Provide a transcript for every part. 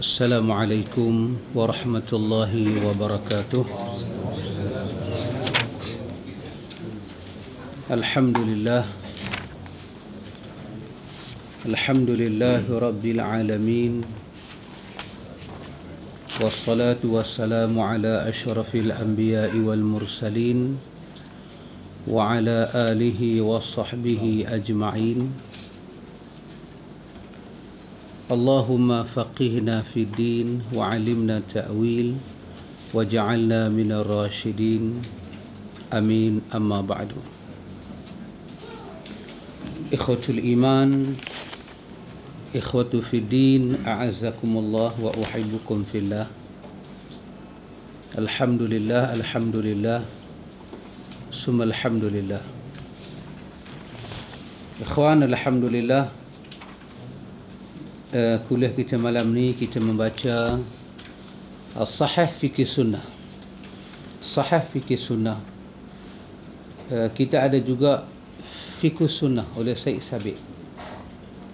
السلام عليكم ورحمة الله وبركاته الحمد لله الحمد لله رب العالمين والصلاة والسلام على أشرف الأنبياء والمرسلين وعلى آله وصحبه أجمعين اللهم فقهنا في الدين وعلمنا تأويل وجعلنا من الراشدين امين اما بعد اخوه الايمان اخوه في الدين اعزكم الله واحبكم في الله الحمد لله الحمد لله ثم الحمد لله اخوان الحمد لله Eh, kuliah kita malam ni kita membaca Sahih Fikir Sunnah Sahih Fikir Sunnah uh, kita ada juga Fikir Sunnah oleh Syed Sabit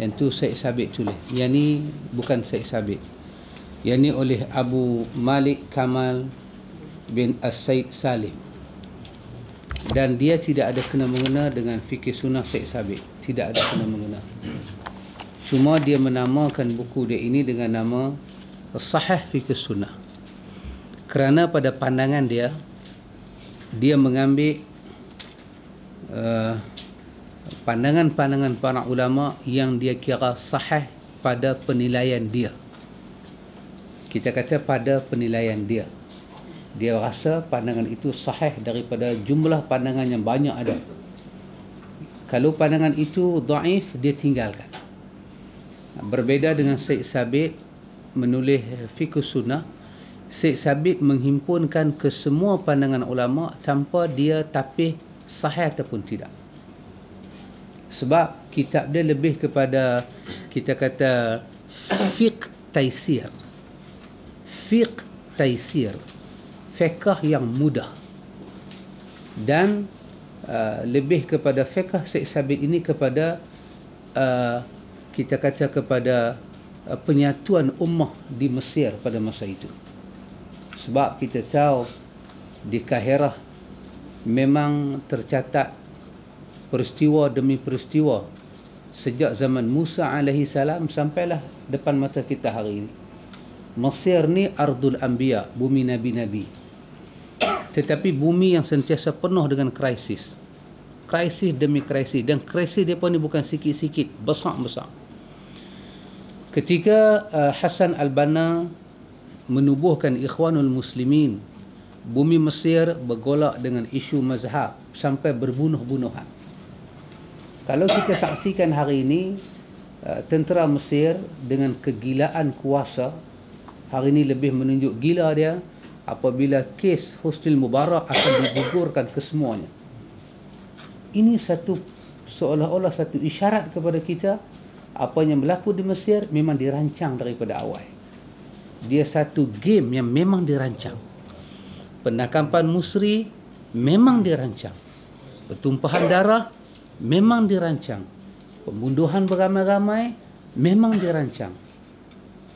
yang tu Syed Sabit tulis yang ni bukan Syed Sabit yang ni oleh Abu Malik Kamal bin As-Syed Salim dan dia tidak ada kena-mengena dengan Fikir Sunnah Syed Sabit tidak ada kena-mengena Cuma dia menamakan buku dia ini dengan nama Sahih Fikir Sunnah. Kerana pada pandangan dia, dia mengambil eh, pandangan-pandangan uh, para ulama yang dia kira sahih pada penilaian dia. Kita kata pada penilaian dia. Dia rasa pandangan itu sahih daripada jumlah pandangan yang banyak ada. Kalau pandangan itu daif, dia tinggalkan. Berbeza dengan Syekh Sabit menulis fikus sunnah, Syekh Sabit menghimpunkan kesemua pandangan ulama tanpa dia tapih sahih ataupun tidak. Sebab kitab dia lebih kepada kita kata fiqh taisir. Fiqh taisir. Fiqh yang mudah. Dan uh, lebih kepada fiqh Syekh Sabit ini kepada uh, kita kata kepada uh, penyatuan ummah di Mesir pada masa itu. Sebab kita tahu di Kaherah memang tercatat peristiwa demi peristiwa sejak zaman Musa alaihi salam sampailah depan mata kita hari ini. Mesir ni ardul anbiya, bumi nabi-nabi. Tetapi bumi yang sentiasa penuh dengan krisis. Krisis demi krisis dan krisis depa ni bukan sikit-sikit, besar-besar. Ketika uh, Hasan al-Banna menubuhkan Ikhwanul Muslimin, bumi Mesir bergolak dengan isu mazhab sampai berbunuh-bunuhan. Kalau kita saksikan hari ini, uh, tentera Mesir dengan kegilaan kuasa, hari ini lebih menunjuk gila dia apabila kes Hostil Mubarak akan digugurkan ke semuanya. Ini satu seolah-olah satu isyarat kepada kita apa yang berlaku di Mesir memang dirancang daripada awal. Dia satu game yang memang dirancang. Penakampan Musri memang dirancang. Pertumpahan darah memang dirancang. Pembunuhan beramai-ramai memang dirancang.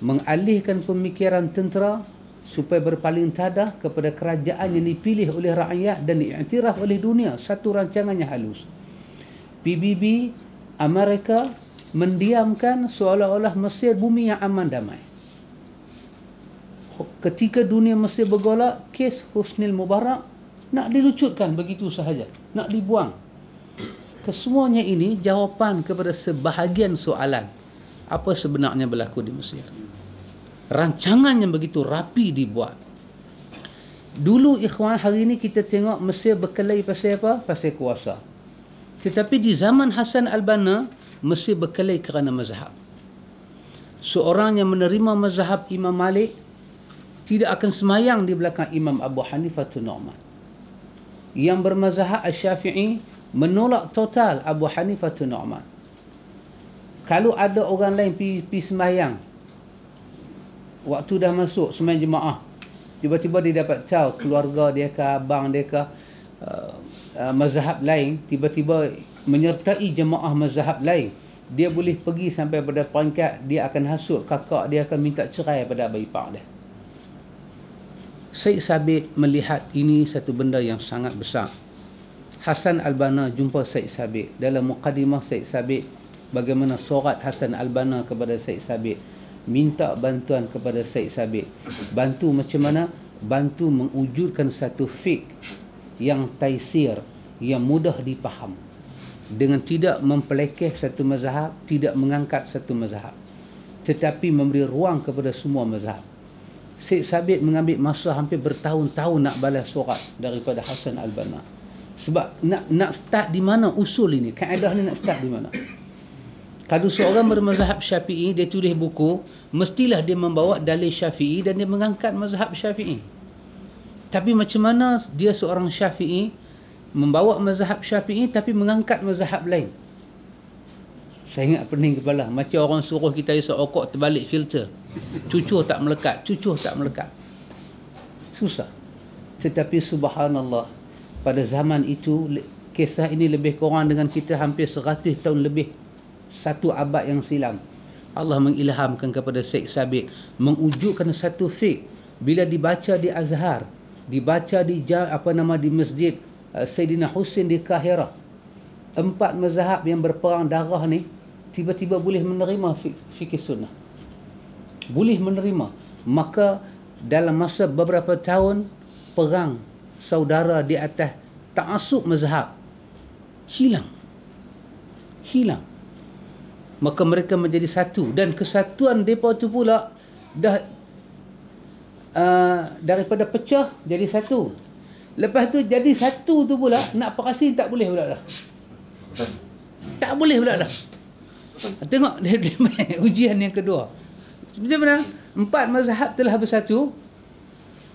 Mengalihkan pemikiran tentera supaya berpaling tadah kepada kerajaan yang dipilih oleh rakyat dan diiktiraf oleh dunia. Satu rancangannya halus. PBB, Amerika mendiamkan seolah-olah Mesir bumi yang aman damai. Ketika dunia Mesir bergolak, kes Husnil Mubarak nak dilucutkan begitu sahaja. Nak dibuang. Kesemuanya ini jawapan kepada sebahagian soalan. Apa sebenarnya berlaku di Mesir? Rancangan yang begitu rapi dibuat. Dulu ikhwan hari ini kita tengok Mesir berkelahi pasal apa? Pasal kuasa. Tetapi di zaman Hasan Al-Banna, mesti berkelahi kerana mazhab. Seorang yang menerima mazhab Imam Malik tidak akan semayang di belakang Imam Abu Hanifah tu Nu'man. Yang bermazhab Asy-Syafi'i menolak total Abu Hanifah tu Nu'man. Kalau ada orang lain pergi, pergi semayang waktu dah masuk semayang jemaah tiba-tiba dia dapat tahu keluarga dia ke abang dia ke uh, uh, mazhab lain tiba-tiba menyertai jemaah mazhab lain dia boleh pergi sampai pada peringkat dia akan hasut kakak dia akan minta cerai pada abang ipar dia Syed Sabit melihat ini satu benda yang sangat besar Hasan Albana jumpa Syed Sabit dalam mukadimah Syed Sabit bagaimana surat Hasan Albana kepada Syed Sabit minta bantuan kepada Syed Sabit bantu macam mana bantu mewujudkan satu fik yang taisir yang mudah dipahami dengan tidak mempelekeh satu mazhab, tidak mengangkat satu mazhab. Tetapi memberi ruang kepada semua mazhab. Syed Sabit mengambil masa hampir bertahun-tahun nak balas surat daripada Hasan Al-Banna. Sebab nak nak start di mana usul ini? Kaedah ni nak start di mana? Kalau seorang bermazhab syafi'i, dia tulis buku, mestilah dia membawa dalil syafi'i dan dia mengangkat mazhab syafi'i. Tapi macam mana dia seorang syafi'i, membawa mazhab syafi'i tapi mengangkat mazhab lain. Saya ingat pening kepala. Macam orang suruh kita isap okok terbalik filter. Cucur tak melekat. Cucur tak melekat. Susah. Tetapi subhanallah. Pada zaman itu, kisah ini lebih kurang dengan kita hampir seratus tahun lebih. Satu abad yang silam. Allah mengilhamkan kepada Syekh Sabiq. Mengujudkan satu fik. Bila dibaca di azhar. Dibaca di apa nama di masjid. Eh, Sayyidina Husin di Kahirah empat mazhab yang berperang darah ni tiba-tiba boleh menerima fikir sunnah boleh menerima maka dalam masa beberapa tahun perang saudara di atas ta'asub mazhab hilang hilang maka mereka menjadi satu dan kesatuan mereka itu pula dah uh, daripada pecah jadi satu Lepas tu jadi satu tu pula nak perasin tak boleh pula dah. Tak boleh pula dah. Tengok dia, dia ujian yang kedua. Macam mana? Empat mazhab telah bersatu.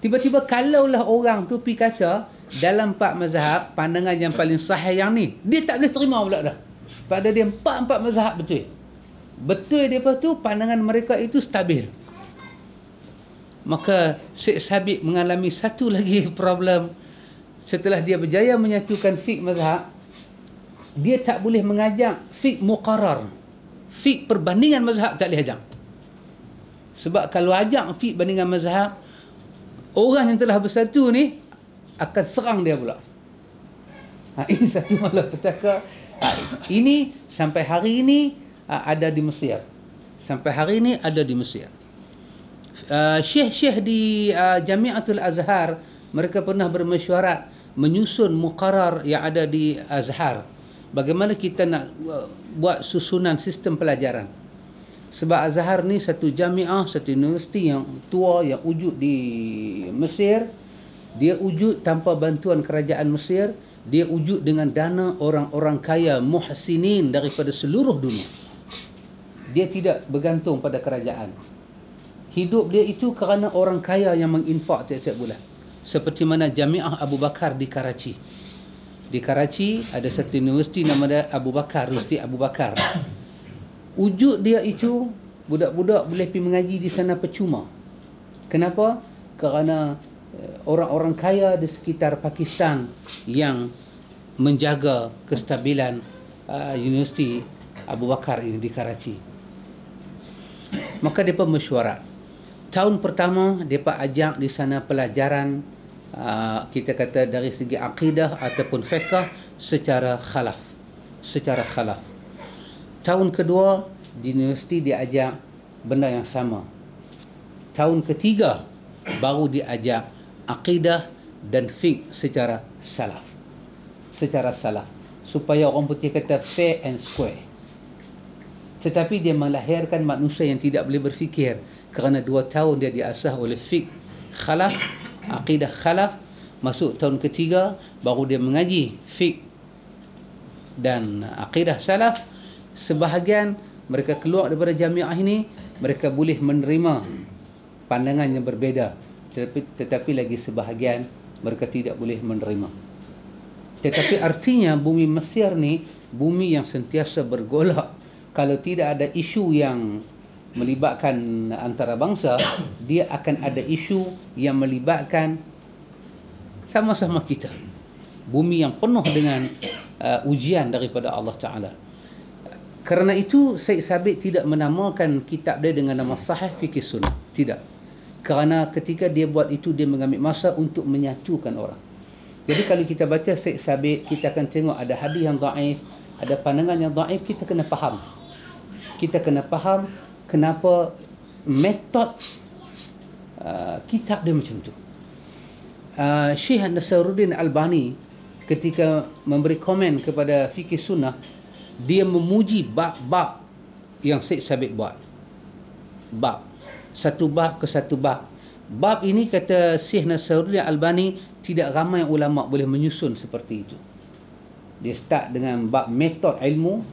Tiba-tiba kalau kalaulah orang tu pi kata dalam empat mazhab pandangan yang paling sahih yang ni, dia tak boleh terima pula dah. Pada dia empat-empat mazhab betul. Betul dia tu pandangan mereka itu stabil. Maka Syed Sabit mengalami satu lagi problem setelah dia berjaya menyatukan fik mazhab dia tak boleh mengajak fik muqarrar fik perbandingan mazhab tak boleh ajak sebab kalau ajak fik bandingan mazhab orang yang telah bersatu ni akan serang dia pula ha, ini satu malah petaka ha, ini sampai hari ini ha, ada di Mesir sampai hari ini ada di Mesir uh, syekh-syekh di uh, Jamiatul Azhar mereka pernah bermesyuarat menyusun mukarar yang ada di Azhar bagaimana kita nak uh, buat susunan sistem pelajaran sebab Azhar ni satu jami'ah, satu universiti yang tua yang wujud di Mesir dia wujud tanpa bantuan kerajaan Mesir dia wujud dengan dana orang-orang kaya muhsinin daripada seluruh dunia dia tidak bergantung pada kerajaan hidup dia itu kerana orang kaya yang menginfak tiap-tiap bulan seperti mana Jamiah Abu Bakar di Karachi. Di Karachi ada satu universiti nama dia Abu Bakar, Universiti Abu Bakar. Wujud dia itu budak-budak boleh pergi mengaji di sana percuma. Kenapa? Kerana eh, orang-orang kaya di sekitar Pakistan yang menjaga kestabilan uh, Universiti Abu Bakar ini di Karachi. Maka mereka mesyuarat. Tahun pertama mereka ajak di sana pelajaran Ah, kita kata dari segi akidah ataupun fiqah secara khalaf secara khalaf tahun kedua di universiti diajar benda yang sama tahun ketiga baru diajak akidah dan fiqh secara salaf secara salaf supaya orang putih kata fair and square tetapi dia melahirkan manusia yang tidak boleh berfikir kerana dua tahun dia diasah oleh fiqh khalaf akidah khalaf masuk tahun ketiga baru dia mengaji fiqh dan akidah salaf sebahagian mereka keluar daripada jamiah ini mereka boleh menerima pandangan yang berbeza tetapi, tetapi lagi sebahagian mereka tidak boleh menerima tetapi artinya bumi Mesir ni bumi yang sentiasa bergolak kalau tidak ada isu yang melibatkan antarabangsa dia akan ada isu yang melibatkan sama-sama kita bumi yang penuh dengan uh, ujian daripada Allah Taala kerana itu Syed Sabit tidak menamakan kitab dia dengan nama Sahih Fikih Sunnah tidak kerana ketika dia buat itu dia mengambil masa untuk menyatukan orang jadi kalau kita baca Syed Sabit kita akan tengok ada hadis yang daif ada pandangan yang daif kita kena faham kita kena faham kenapa metod uh, kitab dia macam tu. Uh, Syekh Nasiruddin Albani ketika memberi komen kepada fikih sunnah dia memuji bab-bab yang Syekh Sabit buat. Bab satu bab ke satu bab. Bab ini kata Syekh Nasiruddin Albani tidak ramai ulama boleh menyusun seperti itu. Dia start dengan bab metod ilmu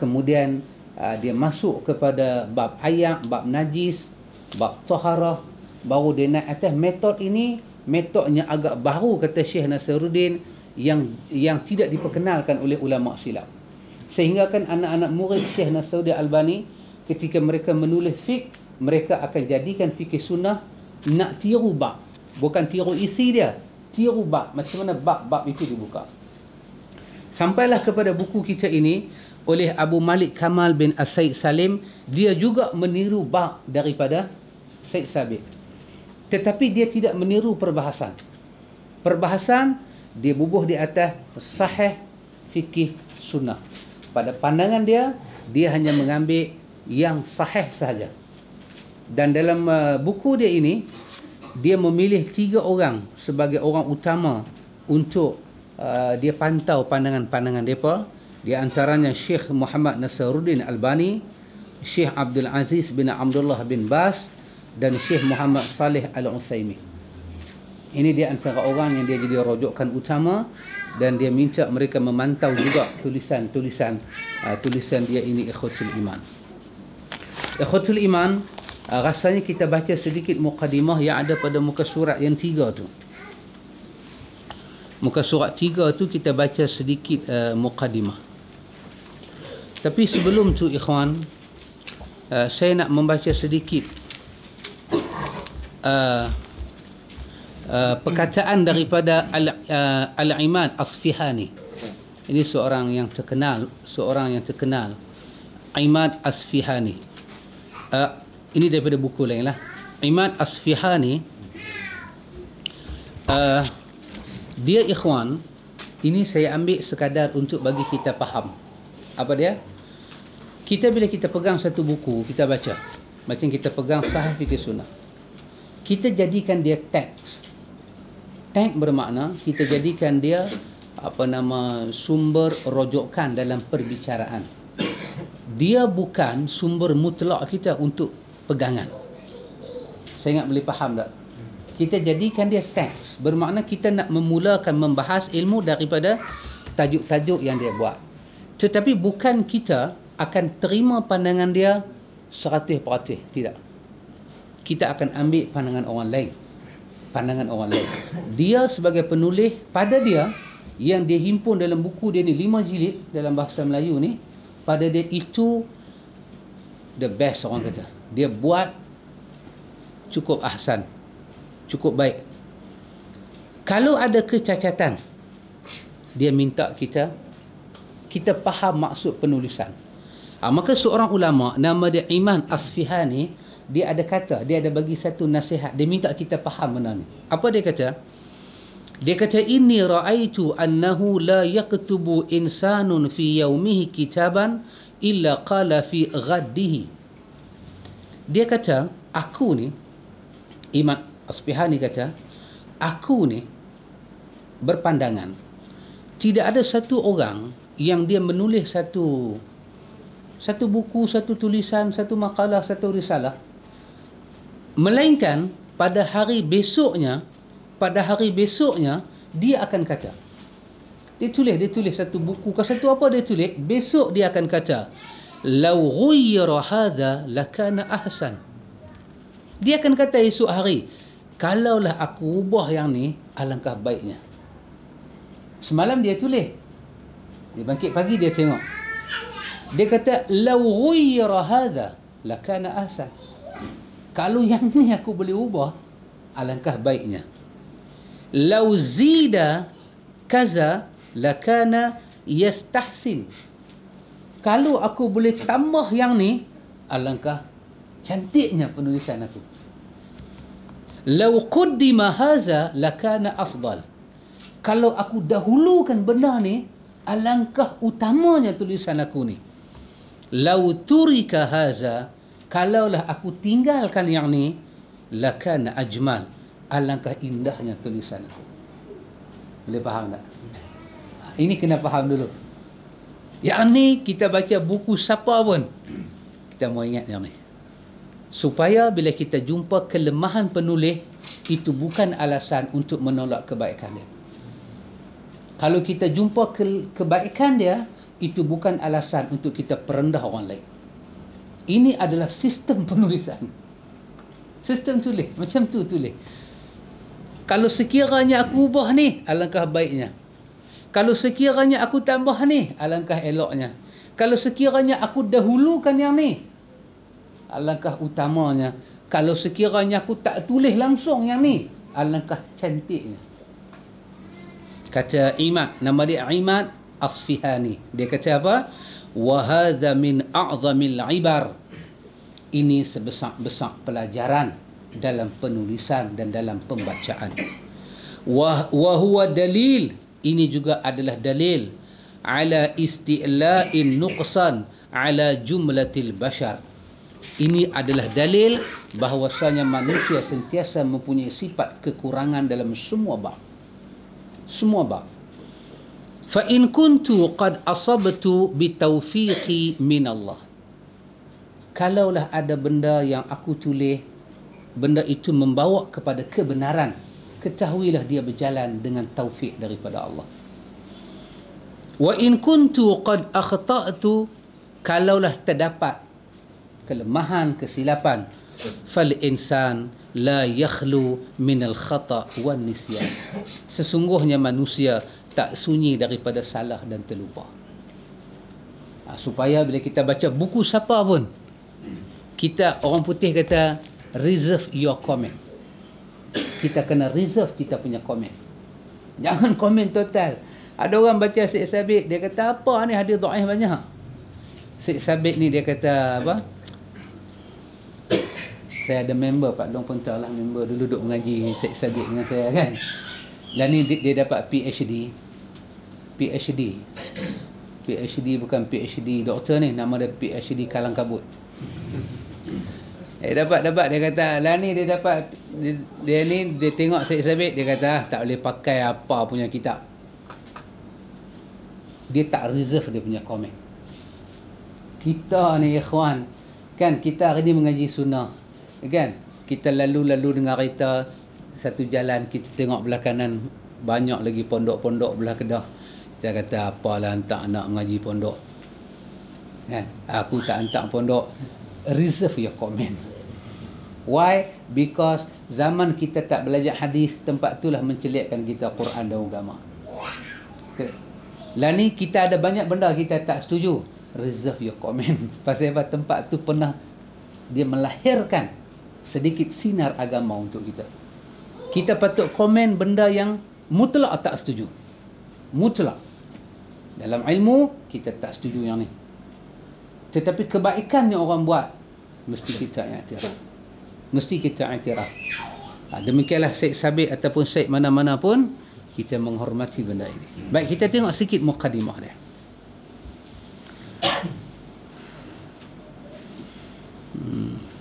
kemudian Ah, dia masuk kepada bab ayat, bab najis, bab taharah baru dia naik atas metod ini metodnya agak baru kata Syekh Nasiruddin yang yang tidak diperkenalkan oleh ulama silap sehingga kan anak-anak murid Syekh Nasiruddin Albani ketika mereka menulis fik mereka akan jadikan fikih sunnah nak tiru bab bukan tiru isi dia tiru bab macam mana bab-bab itu dibuka sampailah kepada buku kita ini oleh Abu Malik Kamal bin Asaid Salim dia juga meniru bab daripada Said Sabit tetapi dia tidak meniru perbahasan perbahasan dia bubuh di atas sahih fikih sunnah pada pandangan dia dia hanya mengambil yang sahih sahaja dan dalam uh, buku dia ini dia memilih tiga orang sebagai orang utama untuk Uh, dia pantau pandangan-pandangan mereka di antaranya Syekh Muhammad Nasaruddin Albani Syekh Abdul Aziz bin Abdullah bin Bas dan Syekh Muhammad Saleh Al-Utsaimin ini dia antara orang yang dia jadi rojokkan utama dan dia minta mereka memantau juga tulisan-tulisan uh, tulisan dia ini Ikhwatul Iman Ikhwatul Iman uh, rasanya kita baca sedikit mukadimah yang ada pada muka surat yang tiga tu muka surat tiga tu kita baca sedikit uh, mukadimah tapi sebelum tu ikhwan uh, saya nak membaca sedikit uh, uh, perkataan daripada al uh, al asfihani ini seorang yang terkenal seorang yang terkenal Imad Asfihani uh, ini daripada buku lainlah. lah Imad Asfihani uh, dia ikhwan ini saya ambil sekadar untuk bagi kita faham apa dia kita bila kita pegang satu buku kita baca macam kita pegang sahih fikir sunnah kita jadikan dia teks teks bermakna kita jadikan dia apa nama sumber rojokan dalam perbicaraan dia bukan sumber mutlak kita untuk pegangan saya ingat boleh faham tak kita jadikan dia teks bermakna kita nak memulakan membahas ilmu daripada tajuk-tajuk yang dia buat tetapi bukan kita akan terima pandangan dia seratus peratus tidak kita akan ambil pandangan orang lain pandangan orang lain dia sebagai penulis pada dia yang dia himpun dalam buku dia ni lima jilid dalam bahasa Melayu ni pada dia itu the best orang kata dia buat cukup ahsan cukup baik. Kalau ada kecacatan, dia minta kita kita faham maksud penulisan. Ha, maka seorang ulama nama dia Iman Asfihani dia ada kata, dia ada bagi satu nasihat. Dia minta kita faham benda ni. Apa dia kata? Dia kata ini ra'aitu annahu la yaktubu insanun fi yaumihi kitaban illa qala fi ghaddihi. Dia kata, aku ni Iman Asbihani kata, aku ni berpandangan tidak ada satu orang yang dia menulis satu satu buku, satu tulisan, satu makalah, satu risalah melainkan pada hari besoknya pada hari besoknya dia akan kata dia tulis dia tulis satu buku ke satu apa dia tulis besok dia akan kata lau ghayyara hadha lakana ahsan dia akan kata esok hari kalaulah aku ubah yang ni alangkah baiknya semalam dia tulis dia bangkit pagi dia tengok dia kata law ghayyara hadha lakana asa kalau yang ni aku boleh ubah alangkah baiknya law zida kaza lakana yastahsin kalau aku boleh tambah yang ni alangkah cantiknya penulisan aku Lau qaddima hadza lakana afdal. Kalau aku dahulukan benda ni, alangkah utamanya tulisan aku ni. Lau turika haza, kalaulah aku tinggalkan yang ni, lakana ajmal. Alangkah indahnya tulisan aku. Boleh faham tak? Ini kena faham dulu. Yang ni kita baca buku siapa pun. Kita mau ingat yang ni supaya bila kita jumpa kelemahan penulis itu bukan alasan untuk menolak kebaikan dia kalau kita jumpa ke- kebaikan dia itu bukan alasan untuk kita perendah orang lain ini adalah sistem penulisan sistem tulis macam tu tulis kalau sekiranya aku ubah ni alangkah baiknya kalau sekiranya aku tambah ni alangkah eloknya kalau sekiranya aku dahulukan yang ni alangkah utamanya kalau sekiranya aku tak tulis langsung yang ni alangkah cantiknya kata Imad nama dia Imad Asfihani dia kata apa wahadha min a'zamil ibar ini sebesar-besar pelajaran dalam penulisan dan dalam pembacaan wa huwa dalil ini juga adalah dalil ala isti'la'in nuqsan ala jumlatil bashar ini adalah dalil bahawasanya manusia sentiasa mempunyai sifat kekurangan dalam semua bab. Semua bab. Fa in kuntu qad asabtu bi tawfiqi min Allah. Kalaulah ada benda yang aku tulis benda itu membawa kepada kebenaran, ketahuilah dia berjalan dengan taufik daripada Allah. Wa in kuntu qad akhtatu kalaulah terdapat kelemahan, kesilapan. Fal insan la yakhlu min al khata wa nisyan. Sesungguhnya manusia tak sunyi daripada salah dan terlupa. Ha, supaya bila kita baca buku siapa pun kita orang putih kata reserve your comment. Kita kena reserve kita punya komen. Jangan komen total. Ada orang baca Syed Sabit, dia kata apa ni hadir dhaif banyak. Syed Sabit ni dia kata apa? saya ada member Pak Long pun tahu lah member dulu duduk mengaji Syed Sadiq dengan saya kan dan ni dia, dapat PhD PhD PhD bukan PhD doktor ni nama dia PhD Kalang Kabut dia eh, dapat dapat dia kata lah ni dia dapat dia, dia ni dia tengok Syed Sabit dia kata ah, tak boleh pakai apa punya kitab dia tak reserve dia punya komen kita ni ikhwan kan kita hari ni mengaji sunnah kan kita lalu-lalu dengan kereta satu jalan kita tengok belah kanan banyak lagi pondok-pondok belah kedah kita kata apalah hantar anak mengaji pondok kan aku tak hantar pondok reserve your comment why because zaman kita tak belajar hadis tempat itulah mencelikkan kita Quran dan agama okay. lah ni kita ada banyak benda kita tak setuju reserve your comment pasal apa tempat tu pernah dia melahirkan sedikit sinar agama untuk kita. Kita patut komen benda yang mutlak tak setuju. Mutlak. Dalam ilmu, kita tak setuju yang ni. Tetapi kebaikan yang orang buat, mesti kita iktiraf. Mesti kita iktiraf. Ha, demikianlah Syed Sabit ataupun Syed mana-mana pun, kita menghormati benda ini. Baik, kita tengok sikit mukadimah dia.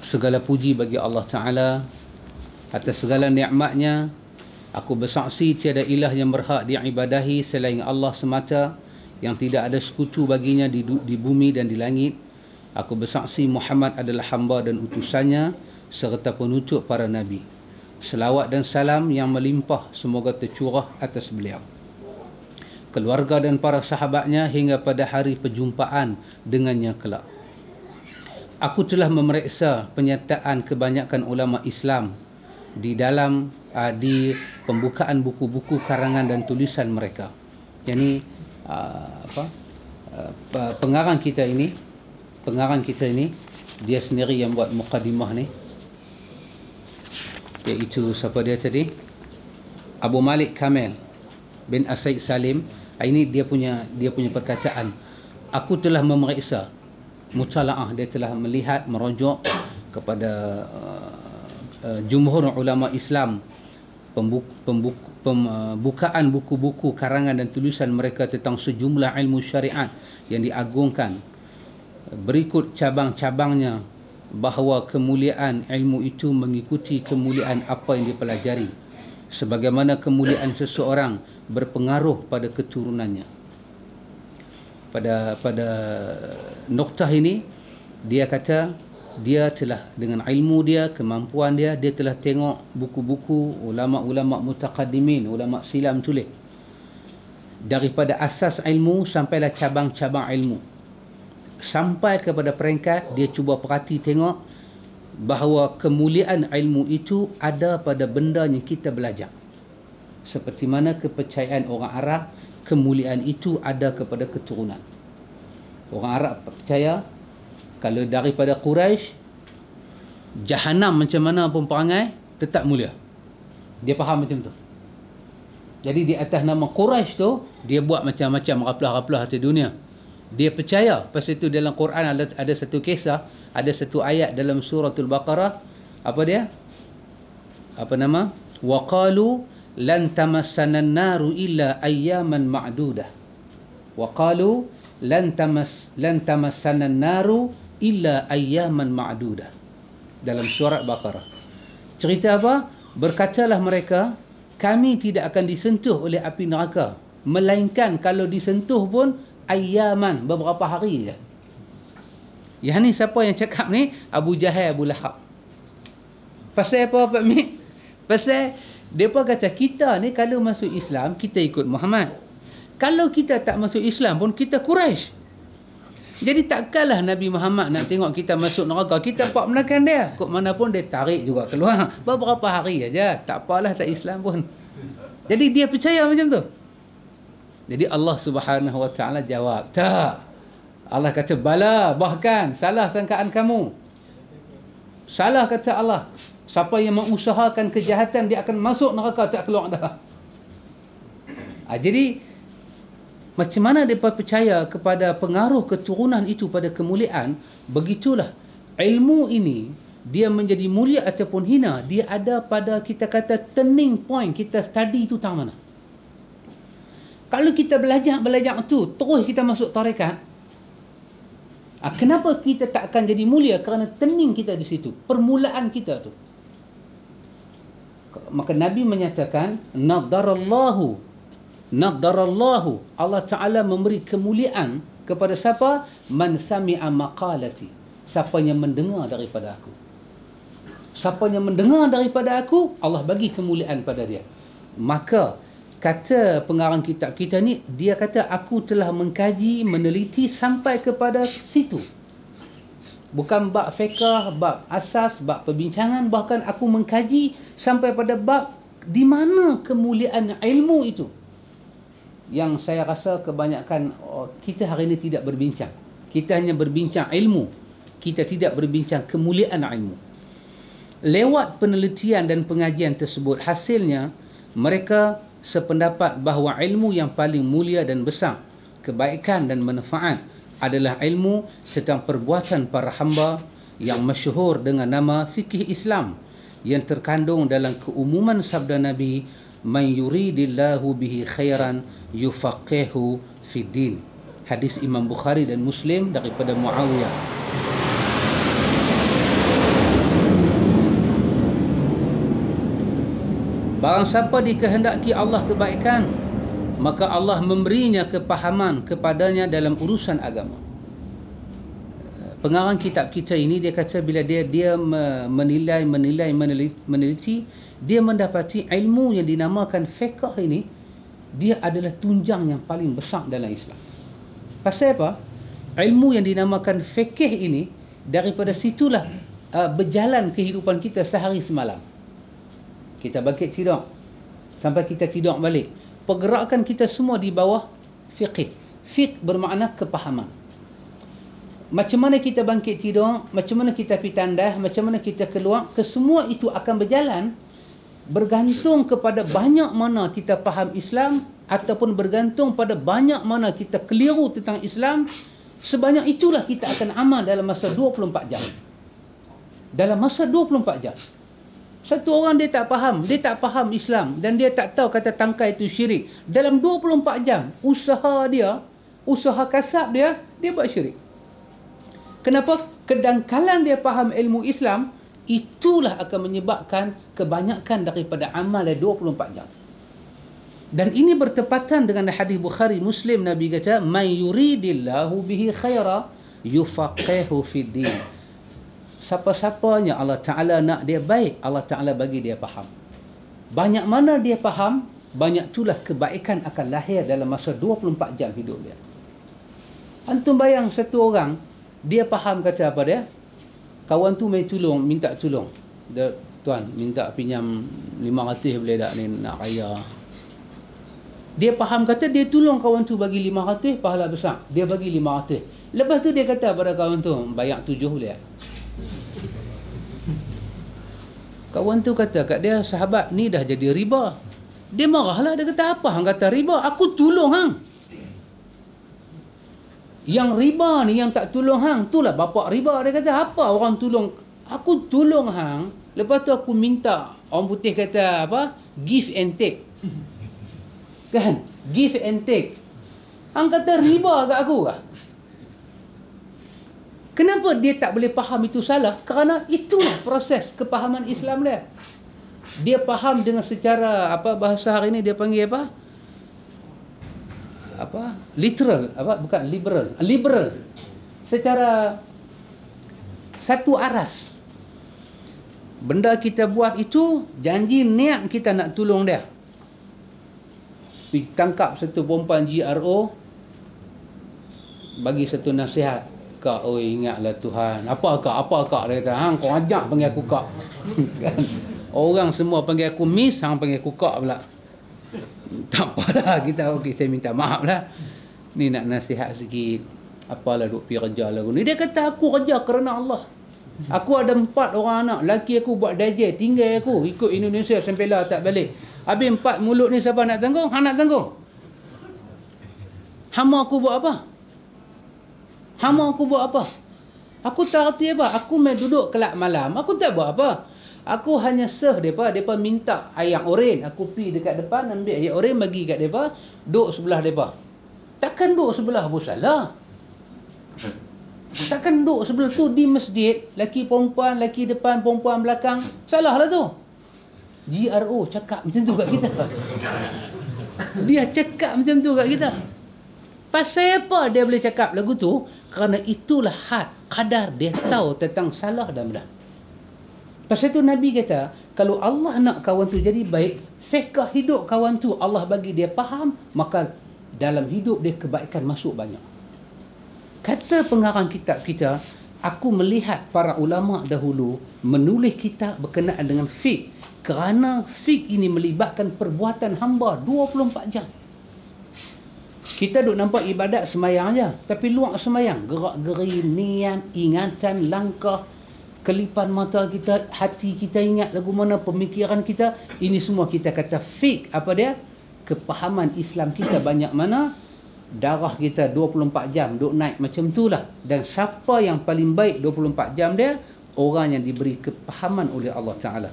segala puji bagi Allah Ta'ala atas segala ni'matnya. Aku bersaksi tiada ilah yang berhak diibadahi selain Allah semata yang tidak ada sekutu baginya di, di bumi dan di langit. Aku bersaksi Muhammad adalah hamba dan utusannya serta penutup para nabi. Selawat dan salam yang melimpah semoga tercurah atas beliau. Keluarga dan para sahabatnya hingga pada hari perjumpaan dengannya kelak aku telah memeriksa penyataan kebanyakan ulama Islam di dalam uh, di pembukaan buku-buku karangan dan tulisan mereka. Yani uh, apa uh, pengarang kita ini pengarang kita ini dia sendiri yang buat mukadimah ni Yaitu siapa dia tadi Abu Malik Kamil bin Asyik Salim ini dia punya dia punya perkataan aku telah memeriksa mutalaah dia telah melihat merujuk kepada uh, uh, jumhur ulama Islam pembukaan uh, buku-buku karangan dan tulisan mereka tentang sejumlah ilmu syariat yang diagungkan berikut cabang-cabangnya bahawa kemuliaan ilmu itu mengikuti kemuliaan apa yang dipelajari sebagaimana kemuliaan seseorang berpengaruh pada keturunannya pada pada noktah ini dia kata dia telah dengan ilmu dia kemampuan dia dia telah tengok buku-buku ulama-ulama mutaqaddimin ulama silam tulis daripada asas ilmu sampailah cabang-cabang ilmu sampai kepada peringkat dia cuba perhati tengok bahawa kemuliaan ilmu itu ada pada benda yang kita belajar seperti mana kepercayaan orang Arab kemuliaan itu ada kepada keturunan. Orang Arab percaya kalau daripada Quraisy jahanam macam mana pun perangai tetap mulia. Dia faham macam tu. Jadi di atas nama Quraisy tu dia buat macam-macam raplah-raplah di dunia. Dia percaya pasal itu dalam Quran ada, ada satu kisah, ada satu ayat dalam suratul Al-Baqarah apa dia? Apa nama? Waqalu lan tamassana an-naru illa ayyaman ma'dudah. Wa qalu lan tamas lan tamassana an-naru illa ayyaman ma'dudah. Dalam surah Baqarah. Cerita apa? Berkatalah mereka, kami tidak akan disentuh oleh api neraka melainkan kalau disentuh pun ayyaman beberapa hari saja. Yang ni siapa yang cakap ni? Abu Jahal Abu Lahab. Pasal apa Pak Mi? Pasal Depa kata kita ni kalau masuk Islam kita ikut Muhammad. Kalau kita tak masuk Islam pun kita Quraisy. Jadi takkanlah Nabi Muhammad nak tengok kita masuk neraka. Kita pak menekan dia. Kok mana pun dia tarik juga keluar. Beberapa hari aja. Tak apalah tak Islam pun. Jadi dia percaya macam tu. Jadi Allah Subhanahu Wa Taala jawab, "Tak." Allah kata, "Bala, bahkan salah sangkaan kamu." Salah kata Allah. Siapa yang mengusahakan kejahatan dia akan masuk neraka tak keluar dah. Ha, jadi macam mana dia percaya kepada pengaruh keturunan itu pada kemuliaan? Begitulah ilmu ini dia menjadi mulia ataupun hina dia ada pada kita kata turning point kita study itu tentang mana. Kalau kita belajar belajar tu terus kita masuk tarekat. Ah, kenapa kita tak akan jadi mulia kerana tening kita di situ, permulaan kita tu maka Nabi menyatakan nadarallahu nadarallahu Allah Taala memberi kemuliaan kepada siapa man sami'a maqalati siapa yang mendengar daripada aku siapa yang mendengar daripada aku Allah bagi kemuliaan pada dia maka kata pengarang kitab kita ni dia kata aku telah mengkaji meneliti sampai kepada situ bukan bab fiqah, bab asas, bab perbincangan, bahkan aku mengkaji sampai pada bab di mana kemuliaan ilmu itu. Yang saya rasa kebanyakan oh, kita hari ini tidak berbincang. Kita hanya berbincang ilmu. Kita tidak berbincang kemuliaan ilmu. Lewat penelitian dan pengajian tersebut, hasilnya mereka sependapat bahawa ilmu yang paling mulia dan besar, kebaikan dan manfaat adalah ilmu tentang perbuatan para hamba yang masyhur dengan nama fikih Islam yang terkandung dalam keumuman sabda Nabi man yuridillahu bihi khairan yufaqihu fid hadis Imam Bukhari dan Muslim daripada Muawiyah Barang siapa dikehendaki Allah kebaikan maka Allah memberinya kepahaman kepadanya dalam urusan agama. Pengarang kitab kita ini dia kata bila dia dia menilai menilai meneliti dia mendapati ilmu yang dinamakan fiqh ini dia adalah tunjang yang paling besar dalam Islam. Pasal apa? Ilmu yang dinamakan fiqh ini daripada situlah uh, berjalan kehidupan kita sehari semalam. Kita bangkit tidur sampai kita tidur balik pergerakan kita semua di bawah fiqh. Fiqh bermakna kepahaman. Macam mana kita bangkit tidur, macam mana kita pergi tandas, macam mana kita keluar, kesemua itu akan berjalan bergantung kepada banyak mana kita faham Islam ataupun bergantung pada banyak mana kita keliru tentang Islam, sebanyak itulah kita akan amal dalam masa 24 jam. Dalam masa 24 jam. Satu orang dia tak faham, dia tak faham Islam dan dia tak tahu kata tangkai itu syirik. Dalam 24 jam usaha dia, usaha kasab dia, dia buat syirik. Kenapa? Kedangkalan dia faham ilmu Islam itulah akan menyebabkan kebanyakan daripada amal dalam 24 jam. Dan ini bertepatan dengan hadis Bukhari Muslim Nabi kata man yuridillahu bihi khaira yufaqihu fid din siapa-siapanya Allah Ta'ala nak dia baik, Allah Ta'ala bagi dia faham. Banyak mana dia faham, banyak itulah kebaikan akan lahir dalam masa 24 jam hidup dia. Antum bayang satu orang, dia faham kata apa dia? Kawan tu main tolong, minta tolong. Dia, tuan, minta pinjam lima 500 boleh tak ni nak raya. Dia faham kata dia tolong kawan tu bagi lima 500 pahala besar. Dia bagi lima 500. Lepas tu dia kata pada kawan tu, bayar tujuh boleh tak? Kawan tu kata kat dia, sahabat ni dah jadi riba. Dia marahlah. Dia kata, apa hang kata riba? Aku tolong hang. Yang riba ni yang tak tolong hang, itulah Bapa riba. Dia kata, apa orang tolong? Aku tolong hang. Lepas tu aku minta. Orang putih kata apa? Give and take. Kan? Give and take. Hang kata riba kat aku kah? Kenapa dia tak boleh faham itu salah? Kerana itulah proses kepahaman Islam dia. Dia faham dengan secara apa bahasa hari ini dia panggil apa? Apa? Literal, apa? Bukan liberal. Liberal. Secara satu aras. Benda kita buat itu janji niat kita nak tolong dia. Pergi tangkap satu perempuan GRO bagi satu nasihat kak, oi oh, ingatlah Tuhan. Apa kak? Apa kak? Dia kata, hang kau ajak panggil aku kak. Kan? Orang semua panggil aku miss, hang panggil aku kak pula. Tak apalah kita, okey saya minta maaf lah. Ni nak nasihat sikit. Apalah duk pergi kerja lagu ni. Dia kata aku kerja kerana Allah. Aku ada empat orang anak. Laki aku buat dajah, tinggal aku. Ikut Indonesia sampai lah tak balik. Habis empat mulut ni siapa nak tanggung? Hang nak tanggung? Hama aku buat Apa? Hang mau aku buat apa? Aku tak reti apa. Aku main duduk kelak malam. Aku tak buat apa. Aku hanya serve mereka. Mereka minta ayam oren. Aku pi dekat depan ambil ayam oren bagi kat mereka. Duduk sebelah mereka. Takkan duduk sebelah pun salah. Takkan duduk sebelah tu di masjid. Laki perempuan, laki depan, perempuan belakang. Salah lah tu. GRO cakap macam tu kat kita. Dia cakap macam tu kat kita. Pasal apa dia boleh cakap lagu tu? kerana itulah had kadar dia tahu tentang salah dan benar. Pasal itu Nabi kata, kalau Allah nak kawan tu jadi baik, fiqah hidup kawan tu Allah bagi dia faham, maka dalam hidup dia kebaikan masuk banyak. Kata pengarang kitab kita, aku melihat para ulama dahulu menulis kitab berkenaan dengan fiqh kerana fiqh ini melibatkan perbuatan hamba 24 jam kita duk nampak ibadat semayang aja tapi luak semayang gerak geri niat ingatan langkah kelipan mata kita hati kita ingat lagu mana pemikiran kita ini semua kita kata fik apa dia kepahaman Islam kita banyak mana darah kita 24 jam duk naik macam tu lah. dan siapa yang paling baik 24 jam dia orang yang diberi kepahaman oleh Allah Taala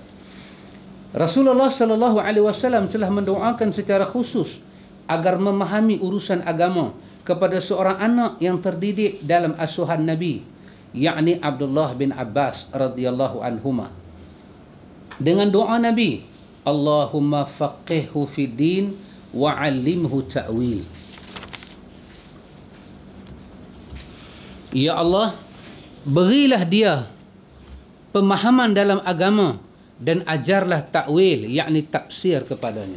Rasulullah sallallahu alaihi wasallam telah mendoakan secara khusus agar memahami urusan agama kepada seorang anak yang terdidik dalam asuhan Nabi yakni Abdullah bin Abbas radhiyallahu anhuma dengan doa Nabi Allahumma faqihhu fi din wa 'allimhu ta'wil Ya Allah berilah dia pemahaman dalam agama dan ajarlah takwil yakni tafsir kepadanya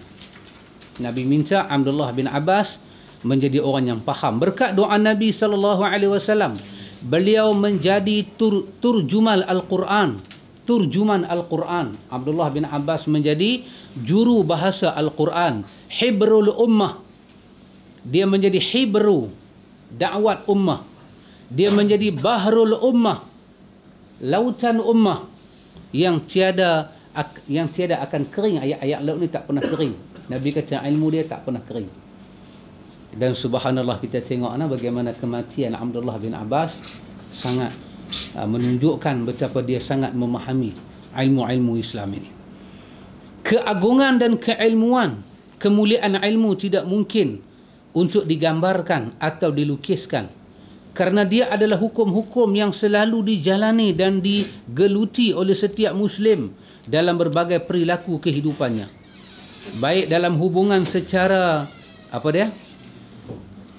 Nabi minta Abdullah bin Abbas menjadi orang yang faham. Berkat doa Nabi sallallahu alaihi wasallam, beliau menjadi tur, turjumal al-Quran. Turjuman al-Quran. Abdullah bin Abbas menjadi juru bahasa al-Quran, hibrul ummah. Dia menjadi hibru dakwat ummah. Dia menjadi bahrul ummah. Lautan ummah yang tiada yang tiada akan kering ayat-ayat laut ni tak pernah kering Nabi kata ilmu dia tak pernah kering. Dan subhanallah kita tengoklah bagaimana kematian Abdullah bin Abbas sangat uh, menunjukkan betapa dia sangat memahami ilmu-ilmu Islam ini. Keagungan dan keilmuan, kemuliaan ilmu tidak mungkin untuk digambarkan atau dilukiskan kerana dia adalah hukum-hukum yang selalu dijalani dan digeluti oleh setiap muslim dalam berbagai perilaku kehidupannya baik dalam hubungan secara apa dia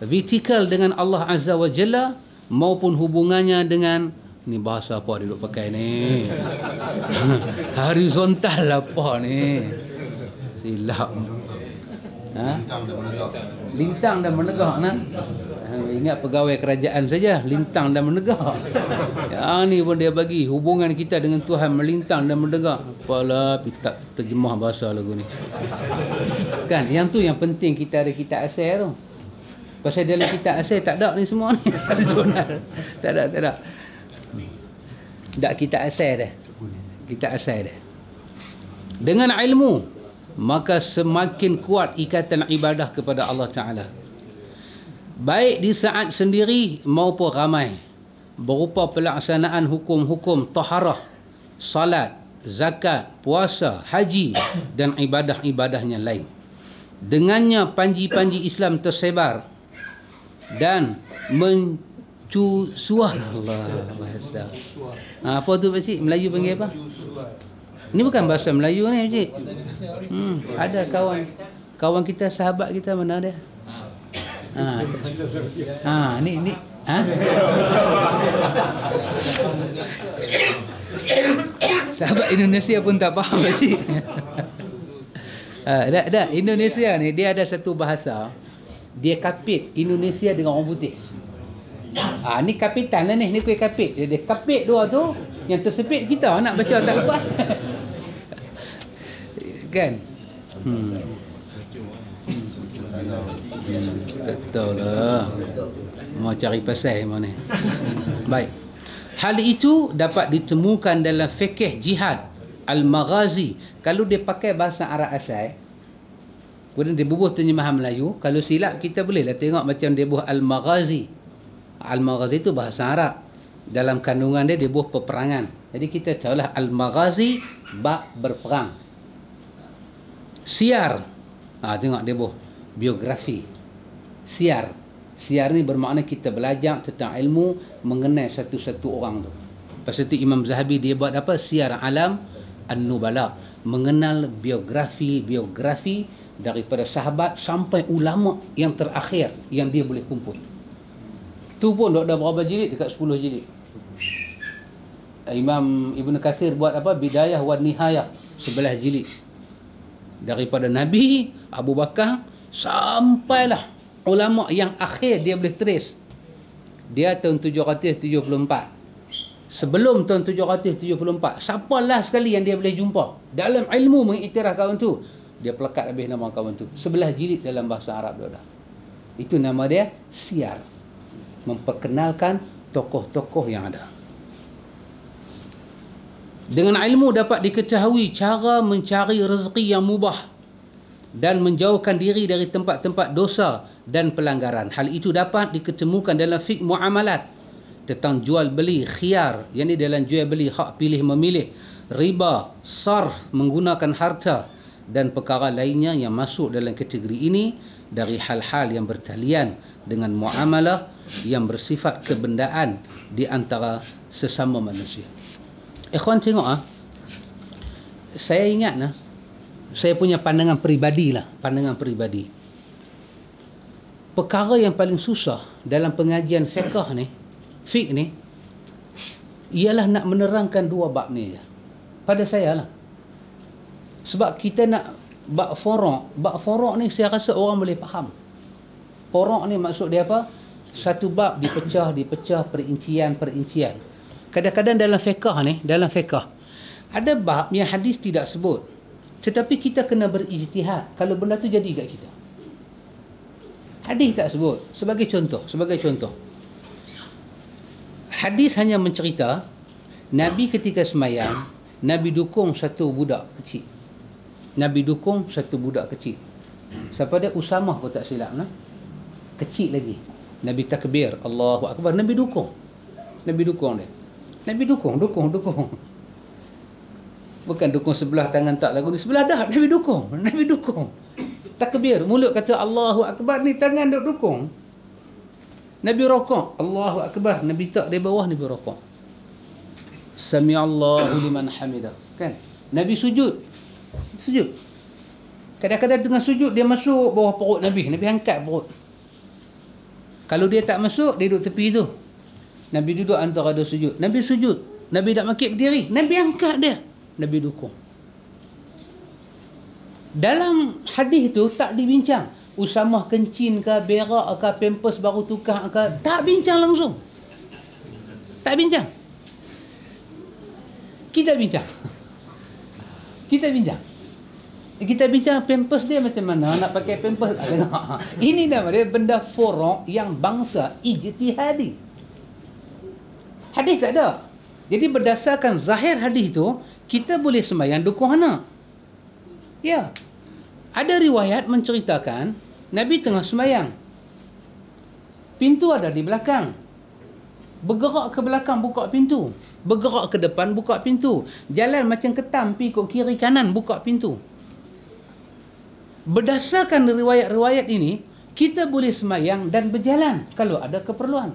vertikal dengan Allah Azza wa Jalla maupun hubungannya dengan ni bahasa apa dia duk pakai ni horizontal lah apa ni silap ha? lintang dan menegak nak? Eh, ingat pegawai kerajaan saja lintang dan menegak yang ni pun dia bagi hubungan kita dengan Tuhan melintang dan menegak apalah pita terjemah bahasa lagu ni kan yang tu yang penting kita ada kitab asal tu pasal dalam kita asal tak ada ni semua ni ada jurnal tak ada tak ada tak kita asal dah kita asal dah dengan ilmu maka semakin kuat ikatan ibadah kepada Allah Ta'ala baik di saat sendiri maupun ramai berupa pelaksanaan hukum-hukum taharah salat zakat puasa haji dan ibadah-ibadahnya lain dengannya panji-panji Islam tersebar dan mencusuar Allah ha, apa tu pak cik Melayu panggil apa ini bukan bahasa Melayu ni pak cik hmm, ada kawan kawan kita sahabat kita mana dia Ha. Ha, ni ni. Ha? Sahabat Indonesia pun tak faham cik. Ha, dah, dah. Indonesia ni dia ada satu bahasa. Dia kapit Indonesia dengan orang putih. Ha, ni kapitan lah ni. Ni kuih kapit. Dia, dia kapit dua tu. Yang tersepit kita nak baca tak lepas. kan? Hmm. Tak tahu lah. Mau cari pasal yang mana. Baik. Hal itu dapat ditemukan dalam fikih jihad. Al-Maghazi. Kalau dia pakai bahasa Arab asal. Kemudian dia bubuh terjemahan Melayu. Kalau silap kita bolehlah tengok macam dia buah Al-Maghazi. Al-Maghazi itu bahasa Arab. Dalam kandungan dia, dia buah peperangan. Jadi kita tahu lah Al-Maghazi bak berperang. Siar. Ha, tengok dia buah biografi siar. Siar ni bermakna kita belajar tentang ilmu mengenai satu-satu orang tu. Pasal tu Imam Zahabi dia buat apa? Siar alam An-Nubala. Mengenal biografi-biografi daripada sahabat sampai ulama yang terakhir yang dia boleh kumpul. Tu pun dah ada berapa jilid dekat 10 jilid. Imam Ibn Kasir buat apa? Bidayah wa Nihayah 11 jilid. Daripada Nabi Abu Bakar sampailah ulama yang akhir dia boleh trace dia tahun 774 sebelum tahun 774 siapa lah sekali yang dia boleh jumpa dalam ilmu mengiktiraf kawan tu dia pelekat habis nama kawan tu sebelah jilid dalam bahasa Arab dia dah itu nama dia siar memperkenalkan tokoh-tokoh yang ada dengan ilmu dapat diketahui cara mencari rezeki yang mubah dan menjauhkan diri dari tempat-tempat dosa dan pelanggaran. Hal itu dapat diketemukan dalam fik muamalat tentang jual beli khiar, yakni dalam jual beli hak pilih memilih, riba, sarf menggunakan harta dan perkara lainnya yang masuk dalam kategori ini dari hal-hal yang bertalian dengan muamalah yang bersifat kebendaan di antara sesama manusia. Ikhwan tengok ah. Saya ingat nah, saya punya pandangan lah, pandangan peribadi. Perkara yang paling susah dalam pengajian fiqh ni, fiqh ni ialah nak menerangkan dua bab ni je. Pada saya lah. Sebab kita nak bab furuq, bab furuq ni saya rasa orang boleh faham. Furuq ni maksud dia apa? Satu bab dipecah, dipecah perincian-perincian. Kadang-kadang dalam fiqh ni, dalam fiqh ada bab yang hadis tidak sebut. Tetapi kita kena berijtihad kalau benda tu jadi dekat kita. Hadis tak sebut. Sebagai contoh, sebagai contoh. Hadis hanya mencerita Nabi ketika semayang, Nabi dukung satu budak kecil. Nabi dukung satu budak kecil. Siapa dia? Usamah pun tak silap. Nah? Kecil lagi. Nabi takbir. Allahu Akbar. Nabi dukung. Nabi dukung dia. Nabi dukung, dukung, dukung bukan dukung sebelah tangan tak lagu ni sebelah dah Nabi dukung Nabi dukung takbir mulut kata Allahu akbar ni tangan dok dukung Nabi rokok Allahu akbar Nabi tak dari bawah Nabi rokok Sami Allahu liman hamidah kan Nabi sujud sujud kadang-kadang dengan sujud dia masuk bawah perut Nabi Nabi angkat perut kalau dia tak masuk dia duduk tepi tu Nabi duduk antara dua sujud Nabi sujud Nabi tak makin berdiri Nabi angkat dia Nabi dukung. Dalam hadis itu tak dibincang. Usamah kencin ke, berak ke, pampers baru tukar ke. Tak bincang langsung. Tak bincang. Kita bincang. Kita bincang. Kita bincang pampers dia macam mana. Nak pakai pampers. Ini nama dia benda forok yang bangsa ijtihadi. Hadis tak ada. Jadi berdasarkan zahir hadis itu, kita boleh sembahyang dukuh anak. Ya. Ada riwayat menceritakan Nabi tengah sembahyang. Pintu ada di belakang. Bergerak ke belakang buka pintu. Bergerak ke depan buka pintu. Jalan macam ketam pi ke kiri kanan buka pintu. Berdasarkan riwayat-riwayat ini, kita boleh sembahyang dan berjalan kalau ada keperluan.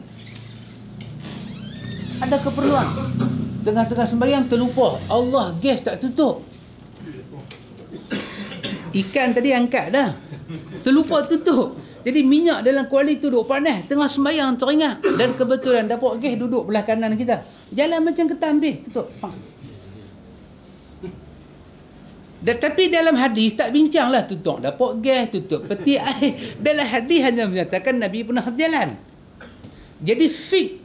Ada keperluan tengah-tengah sembahyang terlupa Allah gas tak tutup ikan tadi angkat dah terlupa tutup jadi minyak dalam kuali tu duduk panas tengah sembahyang teringat dan kebetulan dapat gas duduk belah kanan kita jalan macam ketambih tutup Pak. Tetapi dalam hadis tak bincang lah tutup dapat gas, tutup peti air. Dalam hadis hanya menyatakan Nabi pernah berjalan. Jadi fik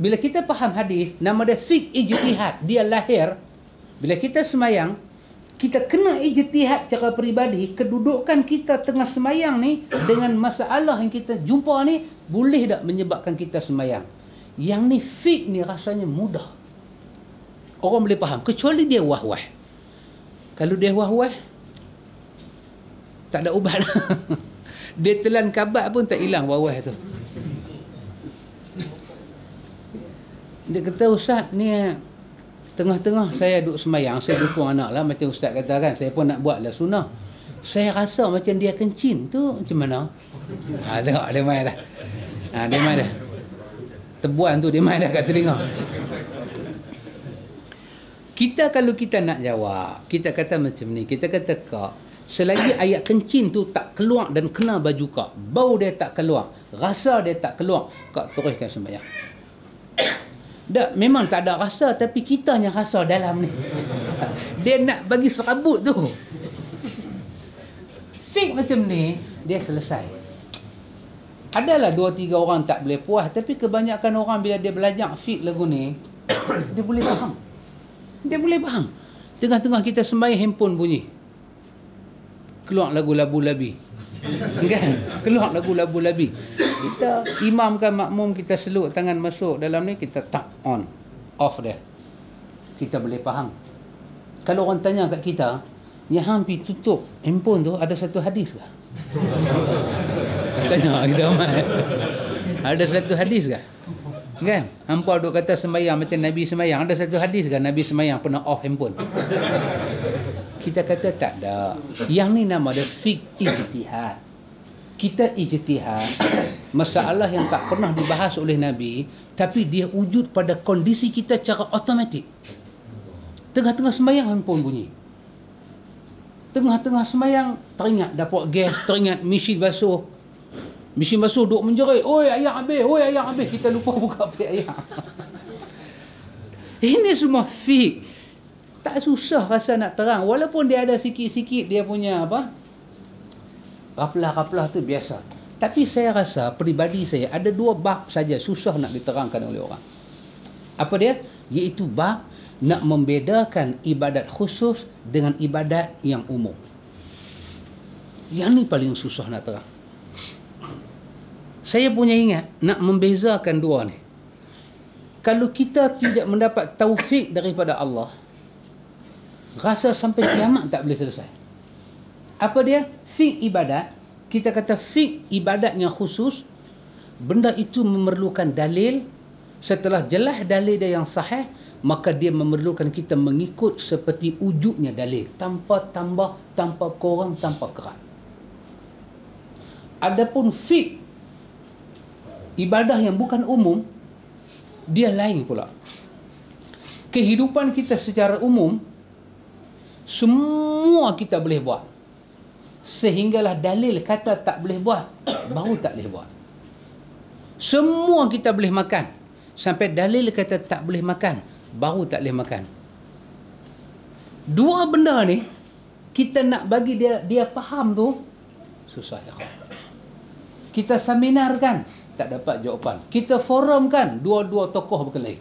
bila kita faham hadis nama dia fiq ijtihad dia lahir bila kita semayang kita kena ijtihad secara peribadi kedudukan kita tengah semayang ni dengan masalah yang kita jumpa ni boleh tak menyebabkan kita semayang yang ni fiq ni rasanya mudah orang boleh faham kecuali dia wah-wah kalau dia wah-wah tak ada ubat dia telan kabat pun tak hilang wah-wah tu Dia kata Ustaz ni eh, Tengah-tengah hmm. saya duduk semayang Saya dukung anak lah macam Ustaz kata kan Saya pun nak buat lah sunnah Saya rasa macam dia kencin tu macam mana ha, Tengok dia main dah ha, Dia main dah Tebuan tu dia main dah kat telinga Kita kalau kita nak jawab Kita kata macam ni Kita kata kak Selagi ayat kencin tu tak keluar dan kena baju kak Bau dia tak keluar Rasa dia tak keluar Kak teruskan semayang tak, memang tak ada rasa tapi kita yang rasa dalam ni. Dia nak bagi serabut tu. Fik macam ni, dia selesai. Adalah dua tiga orang tak boleh puas tapi kebanyakan orang bila dia belajar fik lagu ni, dia boleh faham. Dia boleh faham. Tengah-tengah kita sembahyang handphone bunyi. Keluar lagu labu labi. kan keluar lagu labu labi kita imam kan makmum kita seluk tangan masuk dalam ni kita tap on off dia kita boleh faham kalau orang tanya kat kita yang hampir tutup handphone tu ada satu hadis kah tanya kita amat ada satu hadis kah kan hampir duk kata sembahyang macam nabi sembahyang ada satu hadis kah nabi sembahyang pernah off handphone kita kata tak ada. Yang ni nama dia fik ijtihad. Kita ijtihad masalah yang tak pernah dibahas oleh Nabi tapi dia wujud pada kondisi kita secara automatik. Tengah-tengah sembahyang pun bunyi. Tengah-tengah sembahyang teringat dapat gas, teringat mesin basuh, Mesin basuh duk menjerit. Oi ayam habis. Oi ayam habis. Kita lupa buka pek ayam. Ini semua fik tak susah rasa nak terang walaupun dia ada sikit-sikit dia punya apa raplah-raplah tu biasa tapi saya rasa peribadi saya ada dua bab saja susah nak diterangkan oleh orang apa dia iaitu bab nak membedakan ibadat khusus dengan ibadat yang umum yang ni paling susah nak terang saya punya ingat nak membezakan dua ni kalau kita tidak mendapat taufik daripada Allah rasa sampai kiamat tak boleh selesai. Apa dia? Fik ibadat. Kita kata fik ibadat yang khusus. Benda itu memerlukan dalil. Setelah jelas dalil dia yang sahih. Maka dia memerlukan kita mengikut seperti wujudnya dalil. Tanpa tambah, tanpa kurang, tanpa kerat. Adapun fik ibadah yang bukan umum dia lain pula kehidupan kita secara umum semua kita boleh buat sehinggalah dalil kata tak boleh buat baru tak boleh buat semua kita boleh makan sampai dalil kata tak boleh makan baru tak boleh makan dua benda ni kita nak bagi dia dia faham tu susah ya kita seminar kan tak dapat jawapan kita forum kan dua-dua tokoh berkelahi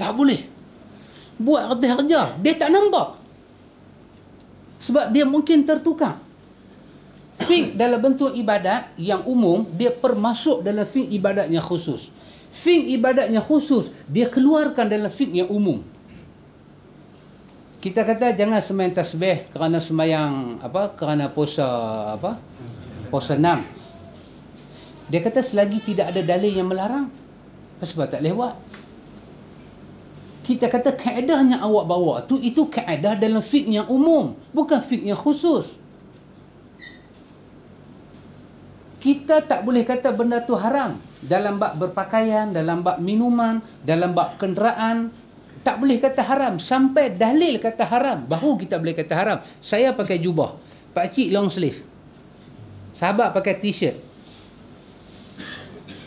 tak boleh buat kerja dia tak nampak sebab dia mungkin tertukar. Fiq dalam bentuk ibadat yang umum, dia permasuk dalam fiqh ibadatnya khusus. Fiqh ibadatnya khusus, dia keluarkan dalam fiq yang umum. Kita kata jangan semayang tasbih kerana semayang apa kerana posa apa puasa enam. Dia kata selagi tidak ada dalil yang melarang, sebab tak lewat kita kata kaedah yang awak bawa tu itu kaedah dalam fik yang umum bukan fik yang khusus kita tak boleh kata benda tu haram dalam bab berpakaian dalam bab minuman dalam bab kenderaan tak boleh kata haram sampai dalil kata haram baru kita boleh kata haram saya pakai jubah pak cik long sleeve sahabat pakai t-shirt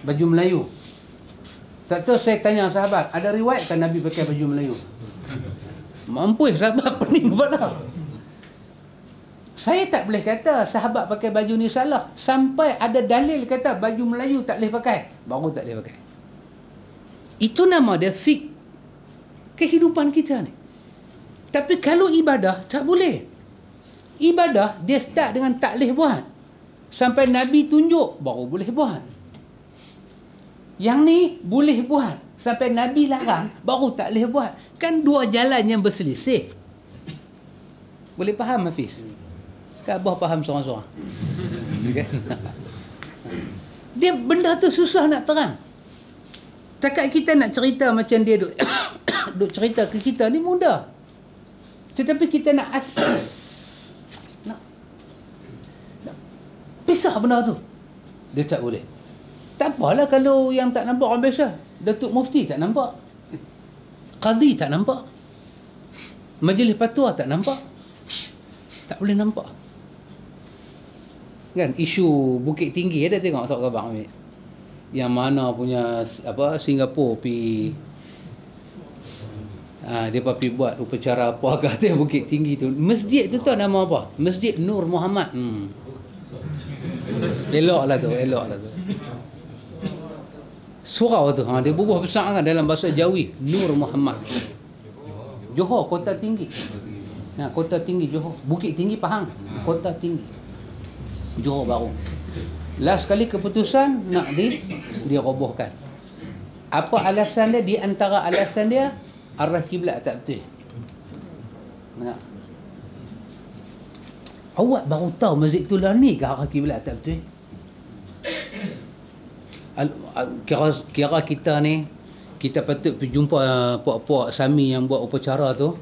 baju Melayu tak tahu saya tanya sahabat, ada riwayat kan Nabi pakai baju Melayu? Mampu sahabat pening kepala. Saya tak boleh kata sahabat pakai baju ni salah. Sampai ada dalil kata baju Melayu tak boleh pakai. Baru tak boleh pakai. Itu nama dia fik. Kehidupan kita ni. Tapi kalau ibadah, tak boleh. Ibadah, dia start dengan tak boleh buat. Sampai Nabi tunjuk, baru boleh buat. Yang ni boleh buat. Sampai Nabi larang, baru tak boleh buat. Kan dua jalan yang berselisih. Boleh faham Hafiz? Kak Abah faham seorang-seorang. dia benda tu susah nak terang. Cakap kita nak cerita macam dia duk, duk cerita ke kita ni mudah. Tetapi kita nak as nak pisah benda tu. Dia tak boleh. Tak apalah kalau yang tak nampak orang biasa. Datuk Mufti tak nampak. Qadi tak nampak. Majlis Patua tak nampak. Tak boleh nampak. Kan isu Bukit Tinggi ada tengok Sabah Khabar ambil. Yang mana punya apa Singapura pi Ha, dia pergi buat upacara apa kata Bukit Tinggi tu. Masjid tu tuan nama apa? Masjid Nur Muhammad. Hmm. Elok lah tu, elok lah tu surau tu ha dia bubuh besar kan dalam bahasa Jawi Nur Muhammad Johor kota tinggi nah ha, kota tinggi Johor bukit tinggi Pahang kota tinggi Johor baru last kali keputusan nak di dirobohkan apa alasan dia di antara alasan dia arah kiblat tak betul nak Awak baru tahu masjid tu lah ni ke arah kiblat tak betul kira kira kita ni kita patut pergi jumpa uh, puak-puak sami yang buat upacara tu.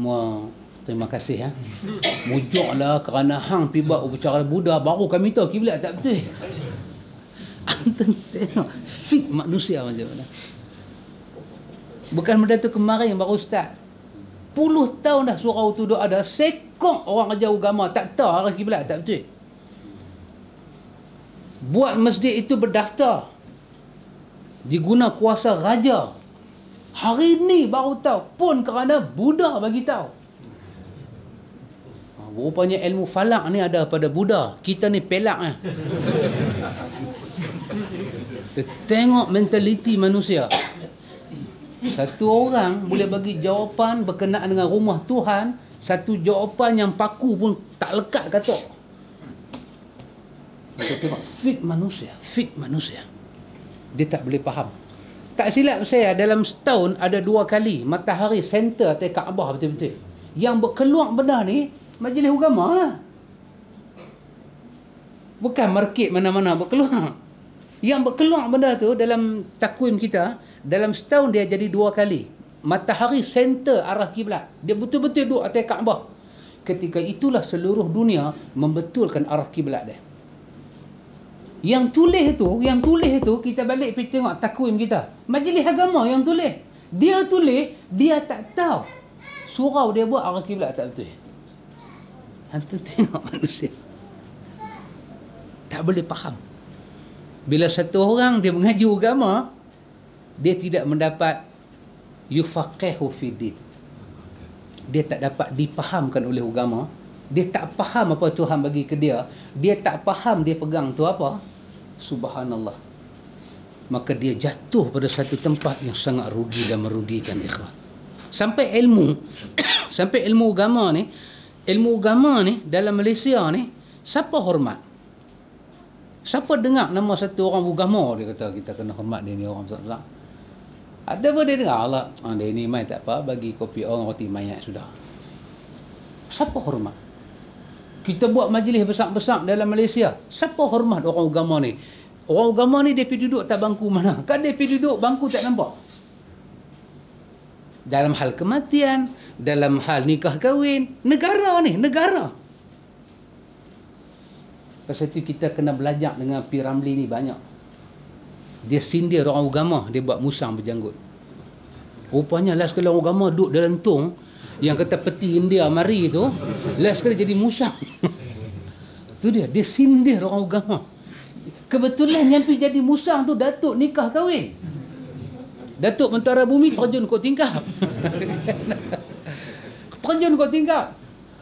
Mua terima kasih ya. Eh. lah, kerana hang pi buat upacara Buddha baru kami tahu kiblat tak betul. Anten fik manusia macam mana. Bukan benda tu kemarin baru start. Puluh tahun dah surau tu ada sekong orang ajar agama tak tahu arah kiblat tak betul buat masjid itu berdaftar diguna kuasa raja hari ini baru tahu pun kerana Buddha bagi tahu ha, rupanya ilmu falak ni ada pada Buddha kita ni pelak eh. tengok mentaliti manusia satu orang boleh bagi jawapan berkenaan dengan rumah Tuhan satu jawapan yang paku pun tak lekat kata kita tengok fit manusia. Fit manusia. Dia tak boleh faham. Tak silap saya dalam setahun ada dua kali matahari center atas Kaabah betul-betul. Yang berkeluar benda ni majlis agama lah. Bukan market mana-mana berkeluar. Yang berkeluar benda tu dalam takwim kita dalam setahun dia jadi dua kali. Matahari center arah kiblat. Dia betul-betul duduk atas Kaabah. Ketika itulah seluruh dunia membetulkan arah kiblat dia. Yang tulis tu, yang tulis tu kita balik pergi tengok takwim kita. Majlis agama yang tulis. Dia tulis, dia tak tahu. Surau dia buat arah kiblat tak betul. Hantu tengok manusia. Tak boleh faham. Bila satu orang dia mengaji agama, dia tidak mendapat yufaqihu fid Dia tak dapat dipahamkan oleh agama, dia tak faham apa Tuhan bagi ke dia, dia tak faham dia pegang tu apa. Subhanallah. Maka dia jatuh pada satu tempat yang sangat rugi dan merugikan ikhwan. Sampai ilmu, sampai ilmu agama ni, ilmu agama ni dalam Malaysia ni, siapa hormat? Siapa dengar nama satu orang agama dia kata kita kena hormat dia ni orang besar-besar. Ada pun dia dengar Allah. Ah, dia ni main tak apa. Bagi kopi orang roti mayat sudah. Siapa hormat? kita buat majlis besar-besar dalam Malaysia. Siapa hormat orang agama ni? Orang agama ni dia pergi duduk tak bangku mana? Kan dia pergi duduk bangku tak nampak. Dalam hal kematian, dalam hal nikah kahwin, negara ni, negara. Pasal tu kita kena belajar dengan P. Ramli ni banyak. Dia sindir orang agama, dia buat musang berjanggut. Rupanya lah sekali orang agama duduk dalam tong, yang kata peti India mari tu last sekali jadi musang tu dia dia sindir orang agama kebetulan yang tu jadi musang tu datuk nikah kahwin datuk mentara bumi terjun kau tingkah terjun kau tingkah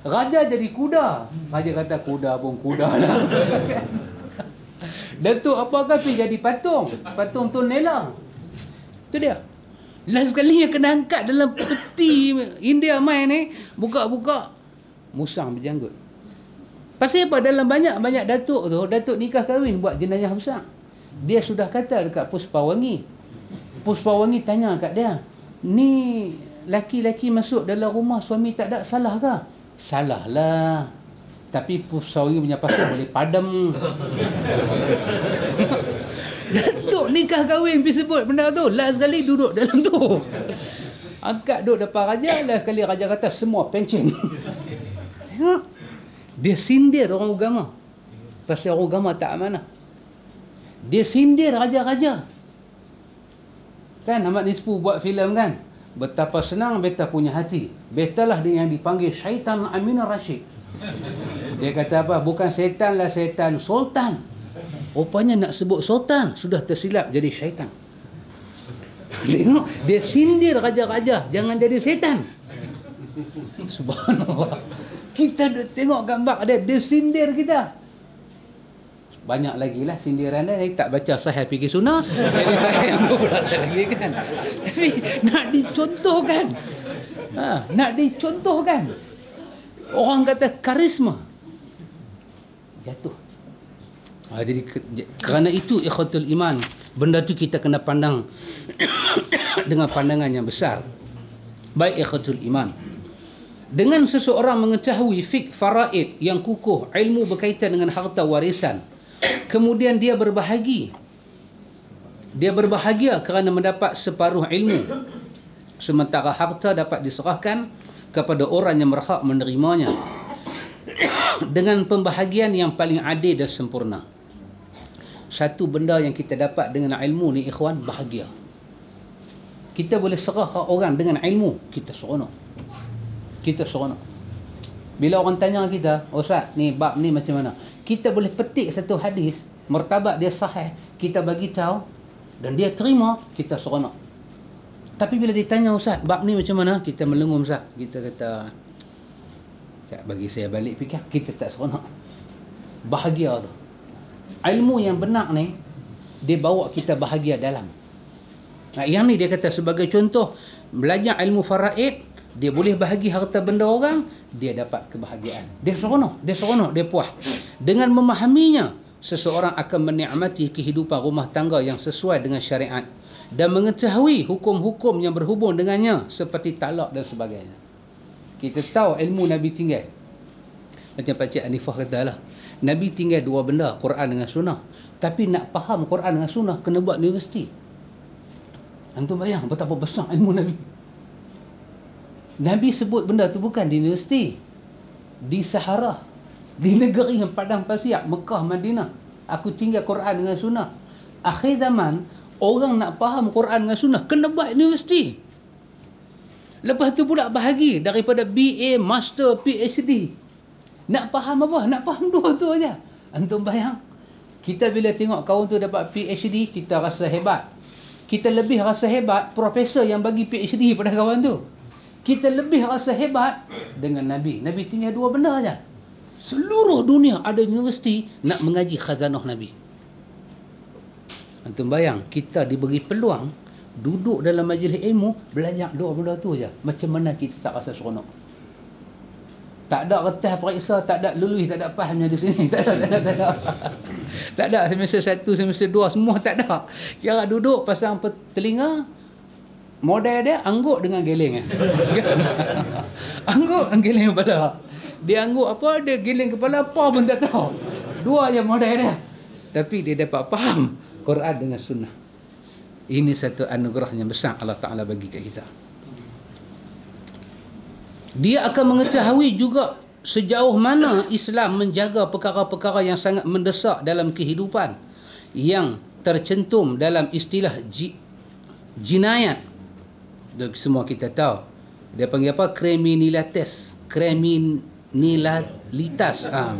raja jadi kuda raja kata kuda pun kuda lah datuk apakah pergi jadi patung patung tu nelang tu dia Last kali yang kena angkat dalam peti India main ni. Eh, buka-buka. Musang berjanggut. Pasal apa? Dalam banyak-banyak datuk tu. Datuk nikah kahwin buat jenayah besar. Dia sudah kata dekat Puspa Wangi. Puspa Wangi tanya kat dia. Ni laki-laki masuk dalam rumah suami tak ada salah ke? Salah lah. Tapi Puspa Wangi punya pasal boleh padam. Datuk nikah kahwin pergi sebut benda tu. Last sekali duduk dalam tu. Angkat duduk depan raja, last sekali raja kata semua pencen. Tengok. Dia sindir orang agama. Pasal orang agama tak amanah. Dia sindir raja-raja. Kan Ahmad Nispu buat filem kan? Betapa senang beta punya hati. Beta dia yang dipanggil syaitan Aminah Rashid. Dia kata apa? Bukan syaitan lah syaitan. Sultan. Rupanya nak sebut sultan sudah tersilap jadi syaitan. Tengok dia sindir raja-raja jangan jadi syaitan. Subhanallah. Kita tengok gambar dia dia sindir kita. Banyak lagi lah sindiran dia. Saya tak baca sahih fikir sunnah. Jadi saya yang tu pula lagi kan. Tapi nak dicontohkan. Ha, nak dicontohkan. Orang kata karisma. Jatuh. Ha, jadi kerana itu ikhwatul iman, benda tu kita kena pandang dengan pandangan yang besar. Baik ikhwatul iman. Dengan seseorang mengetahui fik faraid yang kukuh ilmu berkaitan dengan harta warisan, kemudian dia berbahagi. Dia berbahagia kerana mendapat separuh ilmu. Sementara harta dapat diserahkan kepada orang yang berhak menerimanya dengan pembahagian yang paling adil dan sempurna satu benda yang kita dapat dengan ilmu ni ikhwan bahagia kita boleh serah orang dengan ilmu kita seronok kita seronok bila orang tanya kita ustaz ni bab ni macam mana kita boleh petik satu hadis mertabat dia sahih kita bagi tahu dan dia terima kita seronok tapi bila ditanya ustaz bab ni macam mana kita melengum ustaz kita kata tak bagi saya balik fikir kita tak seronok bahagia tu ilmu yang benar ni dia bawa kita bahagia dalam nah, yang ni dia kata sebagai contoh belajar ilmu faraid dia boleh bahagi harta benda orang dia dapat kebahagiaan dia seronok dia seronok dia puas dengan memahaminya seseorang akan menikmati kehidupan rumah tangga yang sesuai dengan syariat dan mengetahui hukum-hukum yang berhubung dengannya seperti talak dan sebagainya kita tahu ilmu Nabi tinggal macam Pakcik Anifah kata lah Nabi tinggal dua benda, Quran dengan sunnah. Tapi nak faham Quran dengan sunnah, kena buat universiti. Antum bayang betapa besar ilmu Nabi. Nabi sebut benda tu bukan di universiti. Di Sahara. Di negeri yang padang pasir, Mekah, Madinah. Aku tinggal Quran dengan sunnah. Akhir zaman, orang nak faham Quran dengan sunnah, kena buat universiti. Lepas tu pula bahagi daripada BA, Master, PhD. Nak faham apa? Nak faham dua tu aja. Antum bayang. Kita bila tengok kawan tu dapat PhD, kita rasa hebat. Kita lebih rasa hebat profesor yang bagi PhD pada kawan tu. Kita lebih rasa hebat dengan Nabi. Nabi tinggal dua benda aja. Seluruh dunia ada universiti nak mengaji khazanah Nabi. Antum bayang, kita diberi peluang duduk dalam majlis ilmu belajar dua benda tu aja. Macam mana kita tak rasa seronok? tak ada retas periksa, tak ada lulus, tak ada PAS macam di sini. Tak ada, tak ada, tak ada. tak ada semester satu, semester dua, semua tak ada. Kira duduk pasang telinga, model dia angguk dengan geling. Eh. angguk dengan geling kepala. Dia angguk apa, dia geling kepala apa pun tak tahu. Dua je model dia. Tapi dia dapat faham Quran dengan sunnah. Ini satu anugerah yang besar Allah Ta'ala bagi kat kita dia akan mengetahui juga sejauh mana Islam menjaga perkara-perkara yang sangat mendesak dalam kehidupan yang tercentum dalam istilah jinayat. Semua kita tahu. Dia panggil apa? Kriminalitas. Kriminalitas. Ah,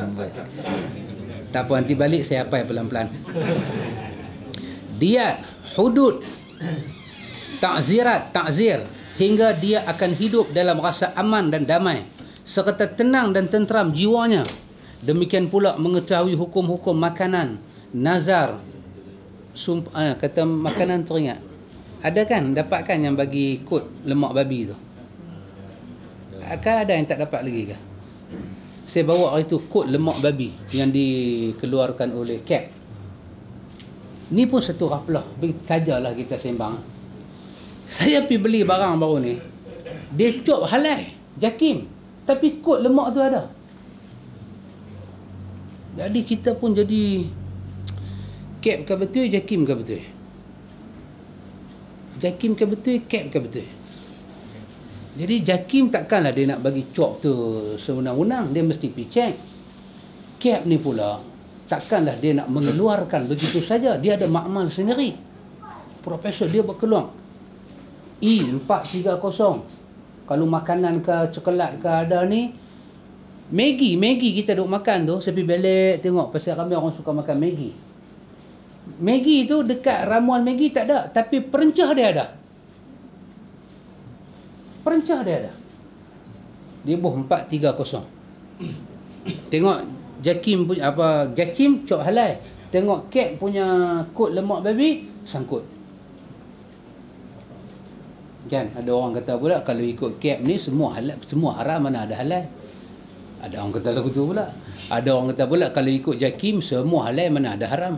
tak apa, nanti balik saya ya pelan-pelan. Dia hudud, takzirat, takzir. Takzir hingga dia akan hidup dalam rasa aman dan damai serta tenang dan tenteram jiwanya demikian pula mengetahui hukum-hukum makanan nazar sump- eh, kata makanan teringat ada kan dapatkan yang bagi kod lemak babi tu akan ada yang tak dapat lagi ke saya bawa hari tu kod lemak babi yang dikeluarkan oleh cap ni pun satu raplah sajalah kita sembang saya pergi beli barang baru ni dia cop halai jakim tapi kot lemak tu ada jadi kita pun jadi cap ke betul jakim ke betul jakim ke betul cap ke betul jadi jakim takkanlah dia nak bagi cop tu seunang-unang dia mesti pergi check cap ni pula takkanlah dia nak mengeluarkan begitu saja dia ada makmal sendiri profesor dia berkeluar. E430. Kalau makanan ke coklat ke ada ni, Maggi, Maggi kita duk makan tu, sepi belek tengok pasal kami orang suka makan Maggi. Maggi tu dekat ramuan Maggi tak ada, tapi perencah dia ada. Perencah dia ada. Dia buh 430. tengok Jakim apa Jakim cok halai. Tengok kek punya kod lemak babi sangkut kan ada orang kata pula kalau ikut cap ni semua halal semua haram mana ada halal ada orang kata lagu tu pula ada orang kata pula kalau ikut jakim semua halal mana ada haram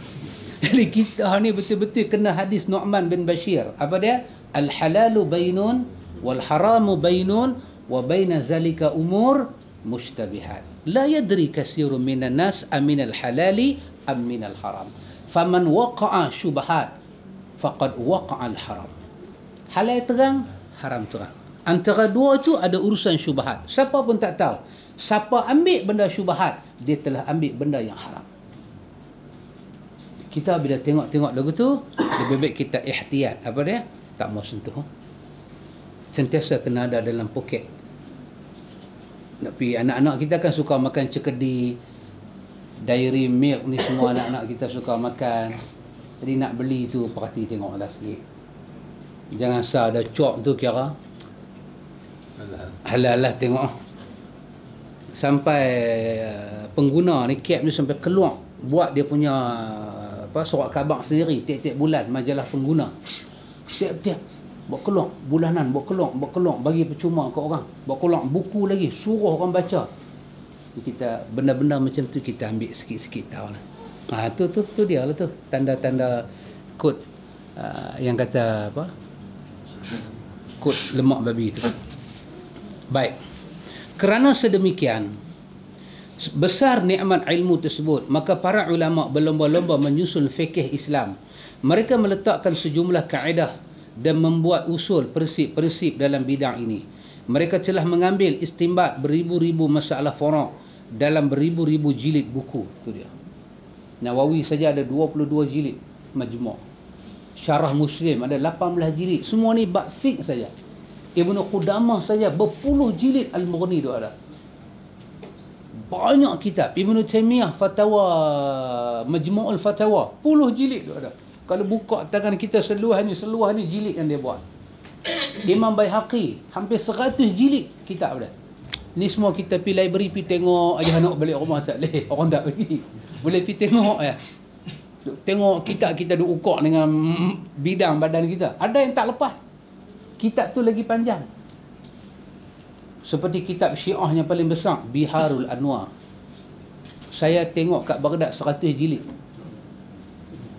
jadi kita ni betul-betul kena hadis Nu'man bin Bashir apa dia al halalu bainun wal haramu bainun wa baina zalika umur mushtabihat la yadri kasirun minan nas amin al halali am min al haram faman waqa'a syubhat faqad waqa'a al haram halal terang, haram terang. Antara dua tu ada urusan syubhat. Siapa pun tak tahu. Siapa ambil benda syubhat, dia telah ambil benda yang haram. Kita bila tengok-tengok lagu tu, lebih baik kita ihtiyat. Apa dia? Tak mau sentuh. Sentiasa kena ada dalam poket. Tapi anak-anak kita kan suka makan cekedi, dairy milk ni semua anak-anak kita suka makan. Jadi nak beli tu, perhati tengoklah sikit. Jangan sah ada cuap tu kira. Halal lah tengok. Sampai uh, pengguna ni cap ni sampai keluar. Buat dia punya apa surat khabar sendiri. Tiap-tiap bulan majalah pengguna. Tiap-tiap. Buat keluar. Bulanan buat keluar. Buat keluar. Bagi percuma ke orang. Buat keluar. Buku lagi. Suruh orang baca. Kita benda-benda macam tu kita ambil sikit-sikit tau lah. Ha, tu, tu, tu dia lah tu. Tanda-tanda kod uh, yang kata apa? kot lemak babi itu. Baik. Kerana sedemikian, besar nikmat ilmu tersebut, maka para ulama berlomba-lomba menyusun fikih Islam. Mereka meletakkan sejumlah kaedah dan membuat usul prinsip-prinsip dalam bidang ini. Mereka telah mengambil istimbat beribu-ribu masalah forok dalam beribu-ribu jilid buku. Itu dia. Nawawi saja ada 22 jilid majmuk. Syarah Muslim ada 18 jilid. Semua ni bab fiqh saja. Ibnu Qudamah saja berpuluh jilid Al-Mughni tu ada. Banyak kitab. Ibnu Taimiyah fatwa, Majmu'ul Fatawa, puluh jilid tu ada. Kalau buka tangan kita seluas ni, seluas ni jilid yang dia buat. Imam Baihaqi hampir seratus jilid kitab dia. Ni semua kita pergi library pergi tengok aja nak balik rumah tak leh. Orang tak pergi. Boleh pergi tengok ya tengok kitab kita diukur dengan bidang badan kita. Ada yang tak lepas. Kitab tu lagi panjang. Seperti kitab syiah yang paling besar. Biharul Anwar. Saya tengok kat Baghdad 100 jilid.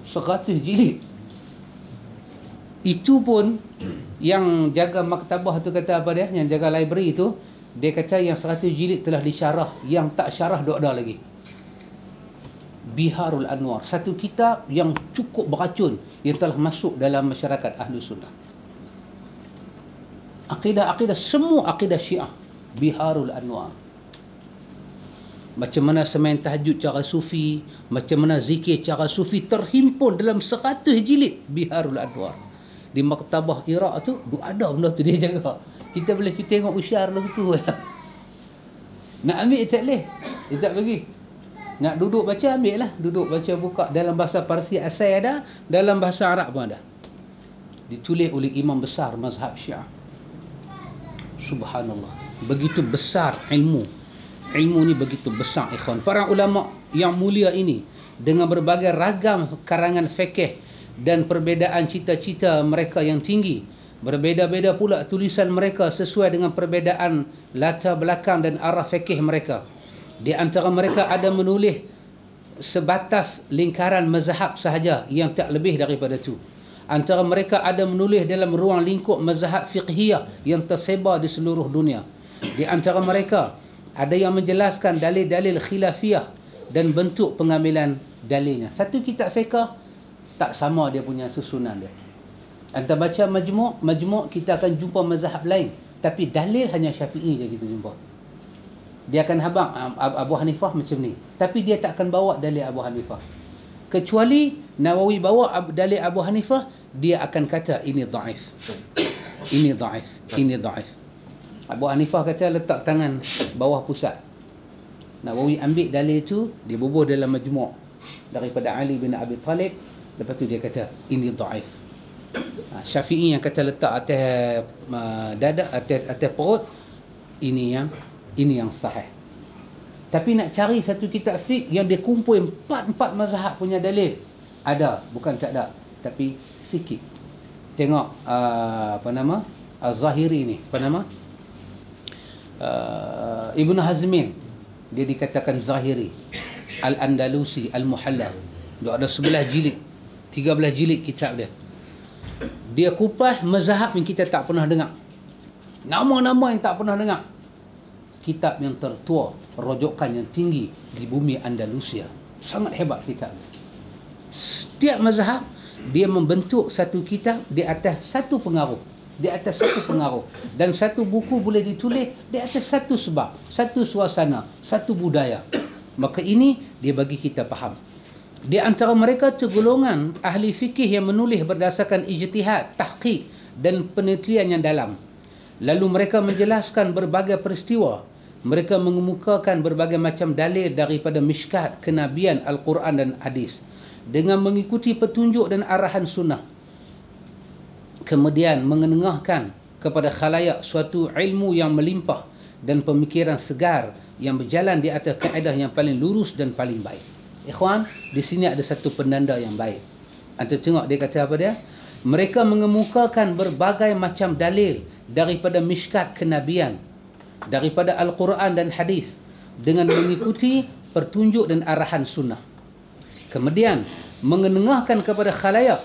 100 jilid. Itu pun yang jaga maktabah tu kata apa dia? Yang jaga library tu. Dia kata yang 100 jilid telah disyarah. Yang tak syarah dok ada lagi. Biharul Anwar Satu kitab yang cukup beracun Yang telah masuk dalam masyarakat Ahlu Sunnah Akidah-akidah Semua akidah syiah Biharul Anwar Macam mana semain tahajud cara sufi Macam mana zikir cara sufi Terhimpun dalam seratus jilid Biharul Anwar Di maktabah Iraq tu Duk ada benda tu dia jaga Kita boleh pergi tengok usyar lagu tu Nak ambil tak boleh Dia tak pergi nak duduk baca ambil lah Duduk baca buka dalam bahasa Parsi Asai ada Dalam bahasa Arab pun ada Ditulis oleh Imam Besar Mazhab Syiah Subhanallah Begitu besar ilmu Ilmu ni begitu besar ikhwan Para ulama yang mulia ini Dengan berbagai ragam karangan fikih Dan perbedaan cita-cita mereka yang tinggi Berbeda-beda pula tulisan mereka sesuai dengan perbedaan latar belakang dan arah fikih mereka. Di antara mereka ada menulis sebatas lingkaran mazhab sahaja yang tak lebih daripada itu. Antara mereka ada menulis dalam ruang lingkup mazhab fiqhiyah yang tersebar di seluruh dunia. Di antara mereka ada yang menjelaskan dalil-dalil khilafiyah dan bentuk pengambilan dalilnya. Satu kitab fiqh tak sama dia punya susunan dia. Anda baca majmuk, majmuk kita akan jumpa mazhab lain. Tapi dalil hanya syafi'i je kita jumpa dia akan habang Abu Hanifah macam ni tapi dia tak akan bawa dalil Abu Hanifah kecuali Nawawi bawa dalil Abu Hanifah dia akan kata ini dhaif ini dhaif ini dhaif Abu Hanifah kata letak tangan bawah pusat Nawawi ambil dalil itu dia bubuh dalam majmu' daripada Ali bin Abi Talib lepas tu dia kata ini dhaif ha, Syafi'i yang kata letak atas uh, dada atas atas perut ini yang ini yang sahih tapi nak cari satu kitab fiqh yang dia kumpul empat-empat mazhab punya dalil ada bukan tak ada tapi sikit tengok uh, apa nama az-zahiri ni apa nama uh, Ibn Hazmin dia dikatakan Zahiri Al-Andalusi Al-Muhalla dia ada sebelah jilid tiga belah jilid kitab dia dia kupas mazhab yang kita tak pernah dengar nama-nama yang tak pernah dengar kitab yang tertua rojokan yang tinggi di bumi Andalusia sangat hebat kitab setiap mazhab dia membentuk satu kitab di atas satu pengaruh di atas satu pengaruh dan satu buku boleh ditulis di atas satu sebab satu suasana satu budaya maka ini dia bagi kita faham di antara mereka tergolongan ahli fikih yang menulis berdasarkan ijtihad tahqiq dan penelitian yang dalam lalu mereka menjelaskan berbagai peristiwa mereka mengemukakan berbagai macam dalil daripada miskat kenabian Al-Quran dan hadis dengan mengikuti petunjuk dan arahan sunnah kemudian mengenengahkan kepada khalayak suatu ilmu yang melimpah dan pemikiran segar yang berjalan di atas kaedah yang paling lurus dan paling baik Ikhwan, di sini ada satu penanda yang baik Anda tengok dia kata apa dia mereka mengemukakan berbagai macam dalil daripada miskat kenabian daripada Al-Quran dan Hadis dengan mengikuti pertunjuk dan arahan sunnah. Kemudian mengenengahkan kepada khalayak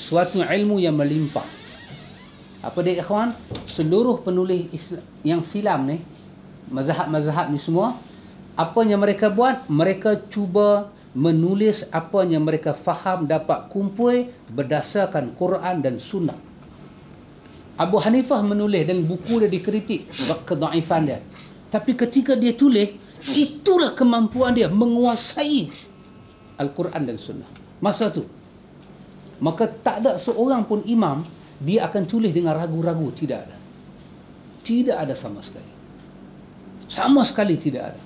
suatu ilmu yang melimpah. Apa dia ikhwan? Seluruh penulis Islam yang silam ni, mazhab-mazhab ni semua, apa yang mereka buat? Mereka cuba menulis apa yang mereka faham dapat kumpul berdasarkan Quran dan sunnah. Abu Hanifah menulis dan buku dia dikritik kedaifan dia. Tapi ketika dia tulis, itulah kemampuan dia menguasai Al-Quran dan Sunnah. Masa tu. Maka tak ada seorang pun imam, dia akan tulis dengan ragu-ragu. Tidak ada. Tidak ada sama sekali. Sama sekali tidak ada.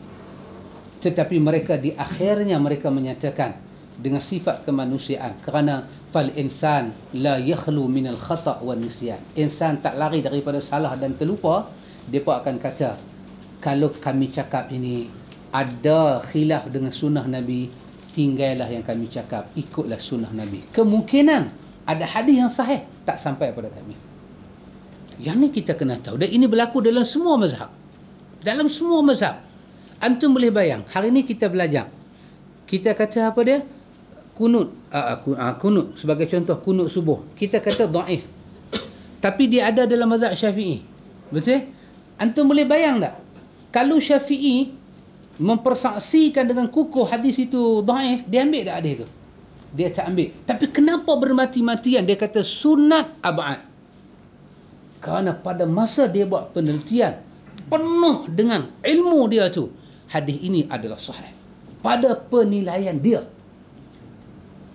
Tetapi mereka di akhirnya mereka menyatakan, dengan sifat kemanusiaan kerana fal insan la yakhlu min al khata wa nisyan insan tak lari daripada salah dan terlupa depa akan kata kalau kami cakap ini ada khilaf dengan sunnah nabi tinggailah yang kami cakap ikutlah sunnah nabi kemungkinan ada hadis yang sahih tak sampai kepada kami yang ni kita kena tahu dan ini berlaku dalam semua mazhab dalam semua mazhab antum boleh bayang hari ni kita belajar kita kata apa dia kunut uh, kunut sebagai contoh kunut subuh kita kata dhaif tapi dia ada dalam mazhab syafi'i betul antum boleh bayang tak kalau syafi'i mempersaksikan dengan kukuh hadis itu dhaif dia ambil tak hadis itu dia tak ambil tapi kenapa bermati-matian dia kata sunat abad kerana pada masa dia buat penelitian penuh dengan ilmu dia tu hadis ini adalah sahih pada penilaian dia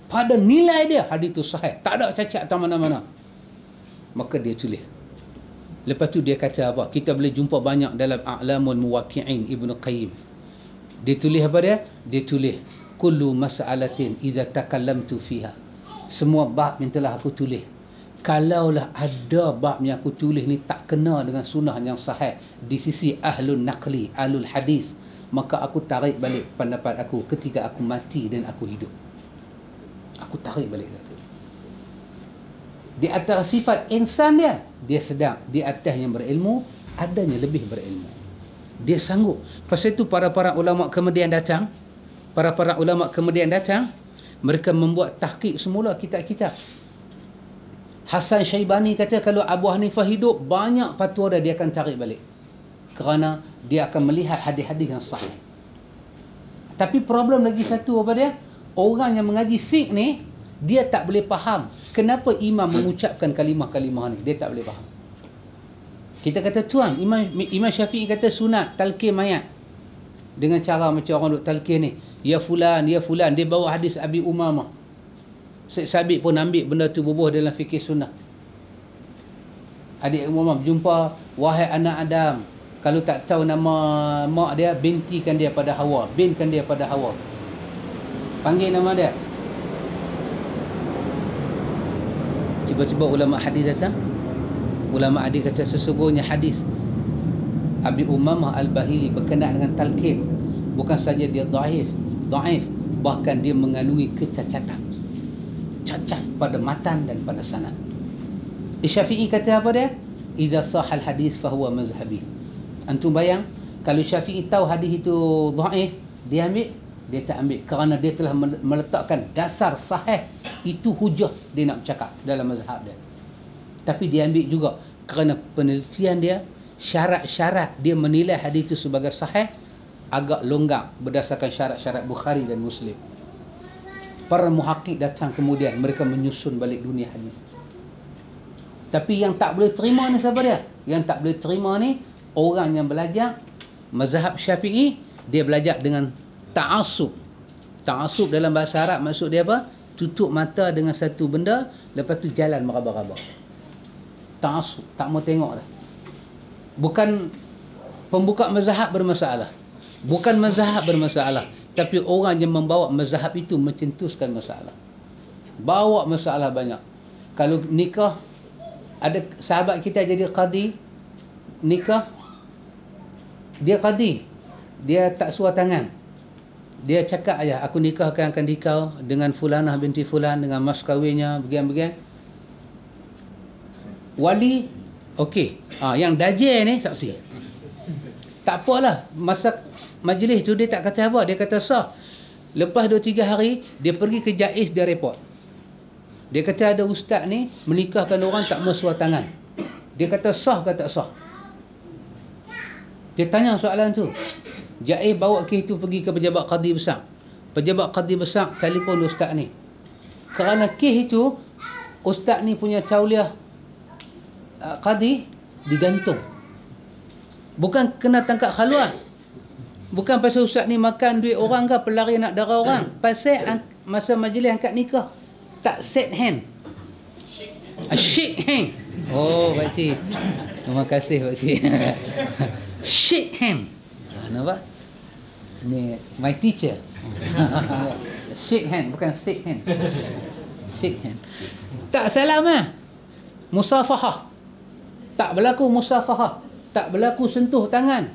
pada nilai dia hadis itu sahih tak ada cacat atau mana-mana maka dia tulis lepas tu dia kata apa kita boleh jumpa banyak dalam a'lamul muwaqqi'in ibnu qayyim dia tulis apa dia dia tulis kullu mas'alatin idza takallamtu fiha semua bab yang telah aku tulis kalaulah ada bab yang aku tulis ni tak kena dengan sunnah yang sahih di sisi ahlun naqli ahlul hadis maka aku tarik balik pendapat aku ketika aku mati dan aku hidup Aku tarik balik satu. Di atas sifat insan dia, dia sedap. Di atas yang berilmu, adanya lebih berilmu. Dia sanggup. Pasal itu para-para ulama kemudian datang. Para-para ulama kemudian datang. Mereka membuat tahqiq semula kitab-kitab. Hasan Syaibani kata kalau Abu Hanifah hidup, banyak fatwa dia, dia akan tarik balik. Kerana dia akan melihat hadis-hadis yang sahih. Tapi problem lagi satu apa dia? orang yang mengaji fiqh ni dia tak boleh faham kenapa imam mengucapkan kalimah-kalimah ni dia tak boleh faham kita kata tuan imam imam syafi'i kata sunat talqin mayat dengan cara macam orang duk talqin ni ya fulan ya fulan dia bawa hadis abi umamah Syed Sabiq pun ambil benda tu bubuh dalam fikir sunnah Adik Umar jumpa Wahai anak Adam Kalau tak tahu nama mak dia Bintikan dia pada Hawa bintikan dia pada Hawa Panggil nama dia. Cuba-cuba ulama hadis datang. Ulama hadis kata sesungguhnya hadis Abi Umamah Al-Bahili berkenaan dengan talqin bukan saja dia dhaif, dhaif bahkan dia mengandungi kecacatan. Cacat pada matan dan pada sana. Syafi'i kata apa dia? Iza sahal hadis fahuwa mazhabi. Antum bayang kalau Syafi'i tahu hadis itu dhaif, dia ambil dia tak ambil kerana dia telah meletakkan dasar sahih itu hujah dia nak bercakap dalam mazhab dia tapi dia ambil juga kerana penelitian dia syarat-syarat dia menilai hadis itu sebagai sahih agak longgar berdasarkan syarat-syarat Bukhari dan Muslim para muhakik datang kemudian mereka menyusun balik dunia hadis tapi yang tak boleh terima ni siapa dia? Yang tak boleh terima ni orang yang belajar mazhab Syafi'i dia belajar dengan ta'asub. Ta'asub dalam bahasa Arab maksud dia apa? Tutup mata dengan satu benda, lepas tu jalan meraba-raba. Ta'asub, tak mau tengok dah. Bukan pembuka mazhab bermasalah. Bukan mazhab bermasalah. Tapi orang yang membawa mazhab itu mencentuskan masalah. Bawa masalah banyak. Kalau nikah, ada sahabat kita jadi qadi, nikah, dia qadi. Dia tak suar tangan dia cakap ayah aku nikahkan akan nikah dengan fulanah binti fulan dengan mas kahwinnya begian-begian wali okey ha, yang dajir ni saksi tak apalah masa majlis tu dia tak kata apa dia kata sah lepas 2 3 hari dia pergi ke jais dia report dia kata ada ustaz ni menikahkan orang tak mesua tangan dia kata sah ke tak sah dia tanya soalan tu Jaih bawa kes tu pergi ke pejabat qadi besar. Pejabat qadi besar telefon ustaz ni. Kerana kes itu ustaz ni punya tauliah uh, qadi digantung. Bukan kena tangkap haluan. Bukan pasal ustaz ni makan duit orang ke pelari nak darah orang. Pasal masa majlis angkat nikah tak set hand. A ah, shake hand. Oh, pak Terima kasih pak shake hand nampak? Ni, my teacher. shake hand, bukan shake hand. Shake hand. Tak salam lah. Musafahah. Tak berlaku musafahah. Tak berlaku sentuh tangan.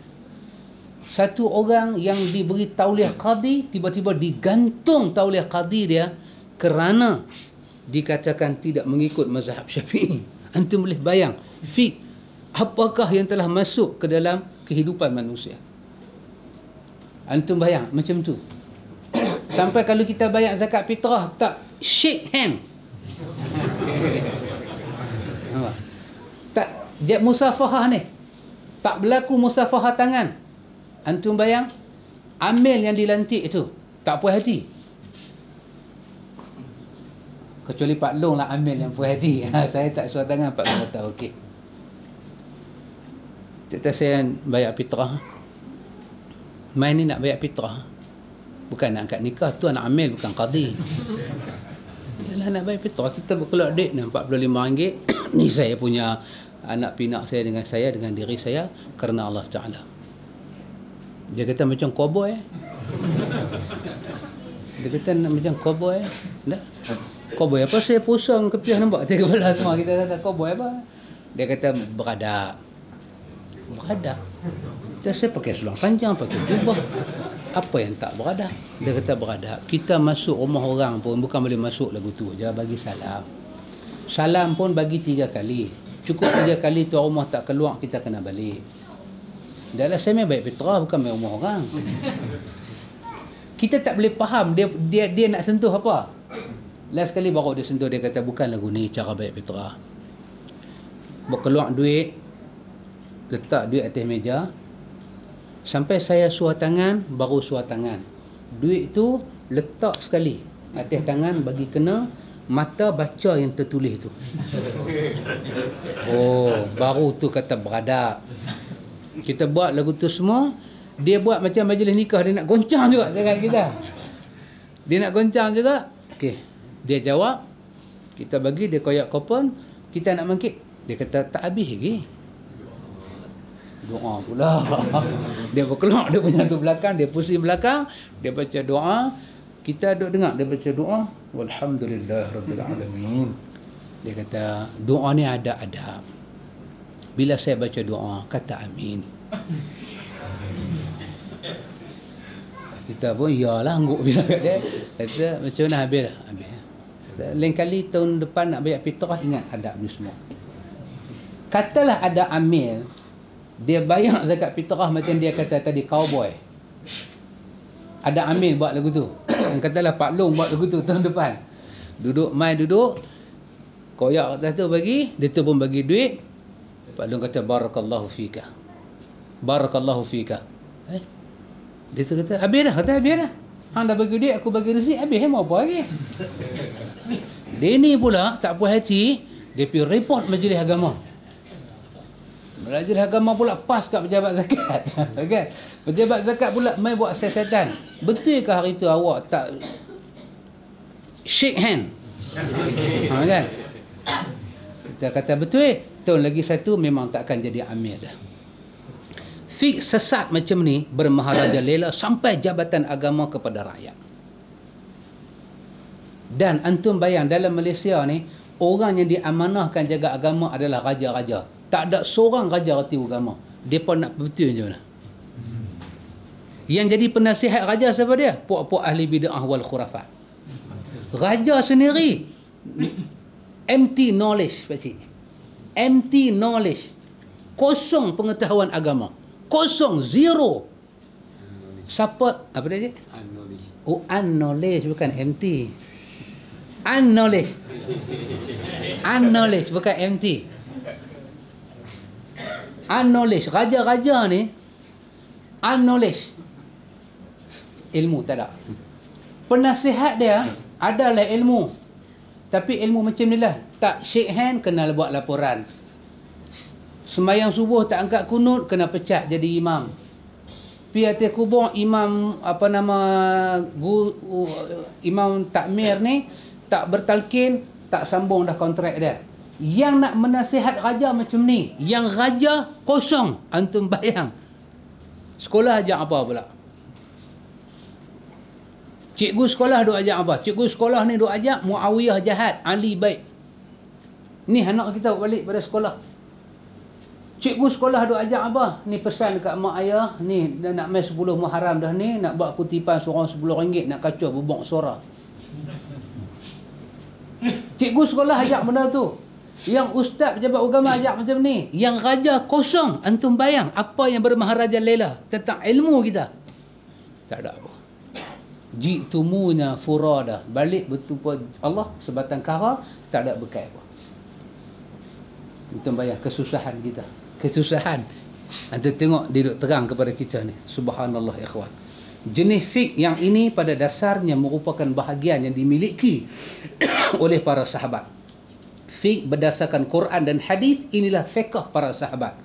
Satu orang yang diberi tauliah qadi, tiba-tiba digantung tauliah qadi dia kerana dikatakan tidak mengikut mazhab syafi'i. Antum boleh bayang. Fik, apakah yang telah masuk ke dalam kehidupan manusia? Antum bayang macam tu. Sampai kalau kita bayar zakat fitrah tak shake hand. tak dia musafahah ni. Tak berlaku musafahah tangan. Antum bayang amil yang dilantik tu tak puas hati. Kecuali Pak Long lah amil yang puas hati. saya tak suar tangan Pak Long kata okey. Tetapi saya bayar fitrah. Mai ni nak bayar fitrah. Bukan nak angkat nikah. Tu anak amil bukan qadi. Yalah nak bayar fitrah. Kita berkeluar duit ni RM45. ni saya punya anak pinak saya dengan saya. Dengan diri saya. Kerana Allah Ta'ala. Dia kata macam kobo eh. Dia kata macam kobo eh. Dah? Kobo apa? Saya pusing kepiah nampak. Tiga belas semua kita kata kobo apa? Dia kata beradab beradab. Kita saya pakai seluar panjang, pakai jubah. Apa yang tak beradab? Dia kata beradab. Kita masuk rumah orang pun bukan boleh masuk lagu tu aja bagi salam. Salam pun bagi tiga kali. Cukup tiga kali tu rumah tak keluar kita kena balik. Dalam saya main baik petra bukan main rumah orang. Kita tak boleh faham dia dia dia nak sentuh apa. Last sekali baru dia sentuh dia kata bukan lagu ni cara baik petra. keluar duit letak duit atas meja sampai saya suah tangan baru suah tangan duit tu letak sekali atas tangan bagi kena mata baca yang tertulis tu oh baru tu kata beradab kita buat lagu tu semua dia buat macam majlis nikah dia nak goncang juga dengan kita dia nak goncang juga okey dia jawab kita bagi dia koyak kopon kita nak mangkit dia kata tak habis lagi doa pula dia berkelak dia punya tu belakang dia pusing belakang dia baca doa kita duk dengar dia baca doa walhamdulillah rabbil alamin dia kata doa ni ada adab bila saya baca doa kata amin kita pun ya lah angguk bila kat dia kata macam mana habis lah habis lain kali tahun depan nak bayar pitrah ingat adab ni semua katalah ada amil dia bayar zakat fitrah macam dia kata tadi cowboy ada amin buat lagu tu yang katalah Pak Long buat lagu tu tahun depan duduk mai duduk koyak atas tu bagi dia tu pun bagi duit Pak Long kata barakallahu fika barakallahu fika eh? dia tu kata habis dah kata habis dah Hang dah bagi duit, aku bagi nasi, habis eh, mau apa lagi? dia ni pula, tak puas hati, dia pergi report majlis agama. Raja agama pula pas kat pejabat zakat. kan? Pejabat zakat pula main buat sesetan. Betul ke hari tu awak tak shake hand? ha, kan? Kita kata betul eh? Tahun lagi satu memang takkan jadi amir dah. Fik sesat macam ni bermaharaja lela sampai jabatan agama kepada rakyat. Dan antum bayang dalam Malaysia ni orang yang diamanahkan jaga agama adalah raja-raja tak ada seorang raja reti agama. Depa nak betul macam mana? Hmm. Yang jadi penasihat raja siapa dia? Puak-puak ahli bid'ah wal khurafat. Raja sendiri empty knowledge, Pak Cik. Empty knowledge. Kosong pengetahuan agama. Kosong zero. Siapa apa dia? Unknowledge. Oh, unknowledge bukan empty. Unknowledge. unknowledge bukan empty unknowledge raja-raja ni unknowledge ilmu tak ada penasihat dia adalah ilmu tapi ilmu macam ni lah tak shake hand kena buat laporan semayang subuh tak angkat kunut kena pecat jadi imam pi atas kubur imam apa nama gu, uh, imam takmir ni tak bertalkin tak sambung dah kontrak dia yang nak menasihat raja macam ni yang raja kosong antum bayang sekolah ajak apa pula cikgu sekolah duk ajak apa cikgu sekolah ni duk ajak muawiyah jahat ali baik ni anak kita balik pada sekolah Cikgu sekolah duk ajak apa? Ni pesan dekat mak ayah, ni nak mai 10 Muharram dah ni, nak buat kutipan seorang 10 ringgit nak kacau bubuk suara. Cikgu sekolah ajak benda tu. Yang ustaz pejabat agama ajak macam ni. Yang raja kosong. Antum bayang apa yang bermaharaja lela tentang ilmu kita. Tak ada apa. tumunya furada. Balik bertumpah Allah sebatang kara. Tak ada bekai apa. Antum bayang kesusahan kita. Kesusahan. Antum tengok duduk terang kepada kita ni. Subhanallah ikhwan. Jenis fik yang ini pada dasarnya merupakan bahagian yang dimiliki oleh para sahabat fiqh berdasarkan Quran dan hadis inilah fiqh para sahabat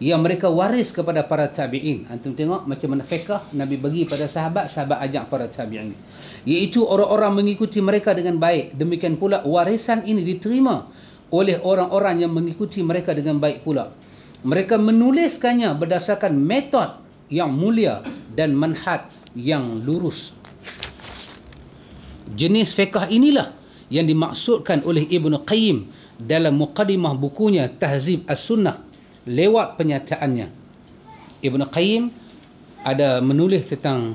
yang mereka waris kepada para tabi'in. Ha, antum tengok macam mana fiqh Nabi bagi pada sahabat, sahabat ajak para tabi'in. Iaitu orang-orang mengikuti mereka dengan baik. Demikian pula warisan ini diterima oleh orang-orang yang mengikuti mereka dengan baik pula. Mereka menuliskannya berdasarkan metod yang mulia dan manhaj yang lurus. Jenis fiqh inilah yang dimaksudkan oleh Ibn Qayyim dalam mukadimah bukunya Tahzib As-Sunnah lewat penyataannya Ibn Qayyim ada menulis tentang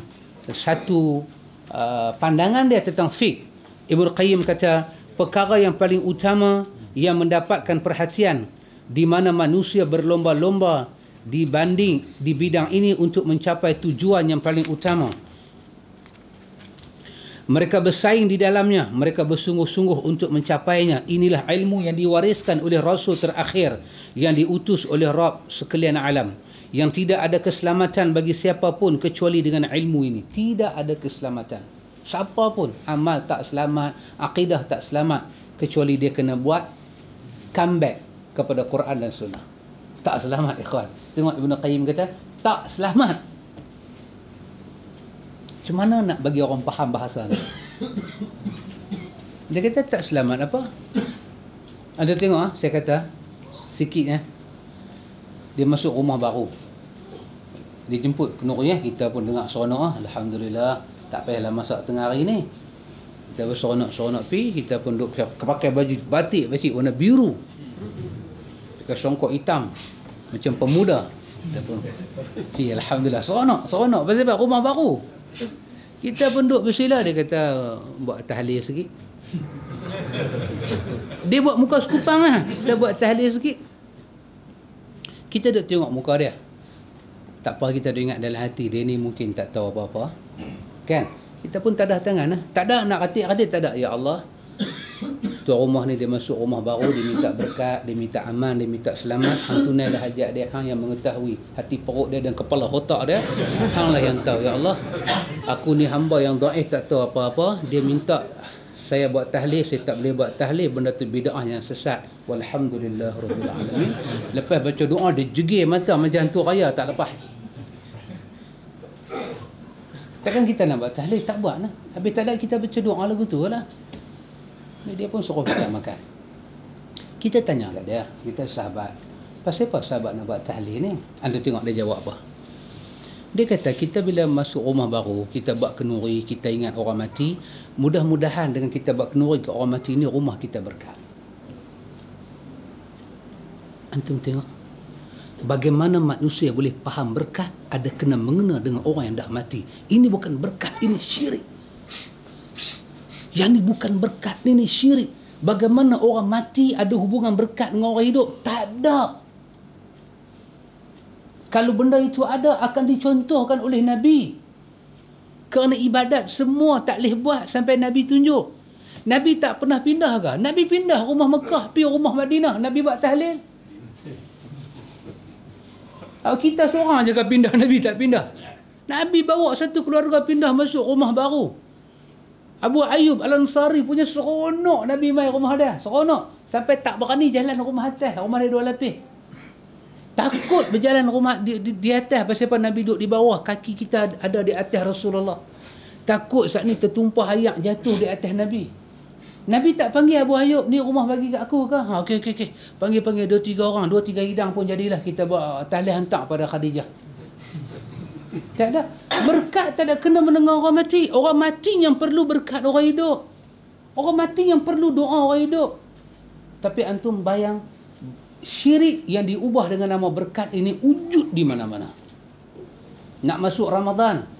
satu uh, pandangan dia tentang fiqh Ibn Qayyim kata perkara yang paling utama yang mendapatkan perhatian di mana manusia berlomba-lomba dibanding di bidang ini untuk mencapai tujuan yang paling utama mereka bersaing di dalamnya. Mereka bersungguh-sungguh untuk mencapainya. Inilah ilmu yang diwariskan oleh Rasul terakhir. Yang diutus oleh Rab sekalian alam. Yang tidak ada keselamatan bagi siapapun kecuali dengan ilmu ini. Tidak ada keselamatan. Siapa pun amal tak selamat, akidah tak selamat. Kecuali dia kena buat comeback kepada Quran dan Sunnah. Tak selamat ikhwan. Tengok Ibn Qayyim kata, tak selamat macam mana nak bagi orang faham bahasa ni? Dia kata tak selamat apa? Anda tengok ah, saya kata sikit eh. Dia masuk rumah baru. Dia jemput Nuriyah, kita pun dengar seronok ah. Alhamdulillah, tak payahlah masak tengah hari ni. Kita pun seronok pi, kita pun duduk pakai baju batik, baju warna biru. Pakai songkok hitam. Macam pemuda. Kita pun, Alhamdulillah, seronok, seronok. Sebab rumah baru. Kita pun duduk bersila dia kata buat tahlil sikit. Dia buat muka sekupang lah. Dia buat tahlil sikit. Kita duduk tengok muka dia. Tak apa kita duduk ingat dalam hati. Dia ni mungkin tak tahu apa-apa. Kan? Kita pun tak ada tangan lah. Tak ada nak ratik-ratik tak ada. Ya Allah tuan rumah ni dia masuk rumah baru dia minta berkat dia minta aman dia minta selamat hang tunai dah hajat dia hang yang mengetahui hati perut dia dan kepala otak dia hang lah yang tahu ya Allah aku ni hamba yang dhaif tak tahu apa-apa dia minta saya buat tahlil saya tak boleh buat tahlil benda tu bidah yang sesat walhamdulillah rabbil alamin lepas baca doa dia jegir mata macam hantu raya tak lepas takkan kita nak buat tahlil tak buat lah habis tak ada kita baca doa lagu tu lah dia pun suruh kita makan. Kita tanya kat dia, kita sahabat. Pasal apa sahabat nak buat tahlil ni? Anda tengok dia jawab apa. Dia kata, kita bila masuk rumah baru, kita buat kenuri, kita ingat orang mati. Mudah-mudahan dengan kita buat kenuri ke orang mati ni, rumah kita berkat. Antum tengok. Bagaimana manusia boleh faham berkat ada kena mengena dengan orang yang dah mati. Ini bukan berkat, ini syirik. Yang ini bukan berkat ni ni syirik. Bagaimana orang mati ada hubungan berkat dengan orang hidup? Tak ada. Kalau benda itu ada akan dicontohkan oleh Nabi. Kerana ibadat semua tak boleh buat sampai Nabi tunjuk. Nabi tak pernah pindah ke? Nabi pindah rumah Mekah pergi rumah Madinah. Nabi buat tahlil. Kita seorang je kan pindah Nabi tak pindah. Nabi bawa satu keluarga pindah masuk rumah baru. Abu Ayub Al-Ansari punya seronok Nabi mai rumah dia. Seronok. Sampai tak berani jalan rumah atas. Rumah dia dua lapis. Takut berjalan rumah di, di, di atas. Pasal apa Nabi duduk di bawah. Kaki kita ada di atas Rasulullah. Takut saat ni tertumpah ayak jatuh di atas Nabi. Nabi tak panggil Abu Ayub ni rumah bagi kat aku ke? Ha, okey, okey, okey. Panggil-panggil dua tiga orang. Dua tiga hidang pun jadilah kita buat uh, talih hantar pada Khadijah. Tak ada. Berkat tak ada kena mendengar orang mati. Orang mati yang perlu berkat orang hidup. Orang mati yang perlu doa orang hidup. Tapi antum bayang syirik yang diubah dengan nama berkat ini wujud di mana-mana. Nak masuk Ramadan.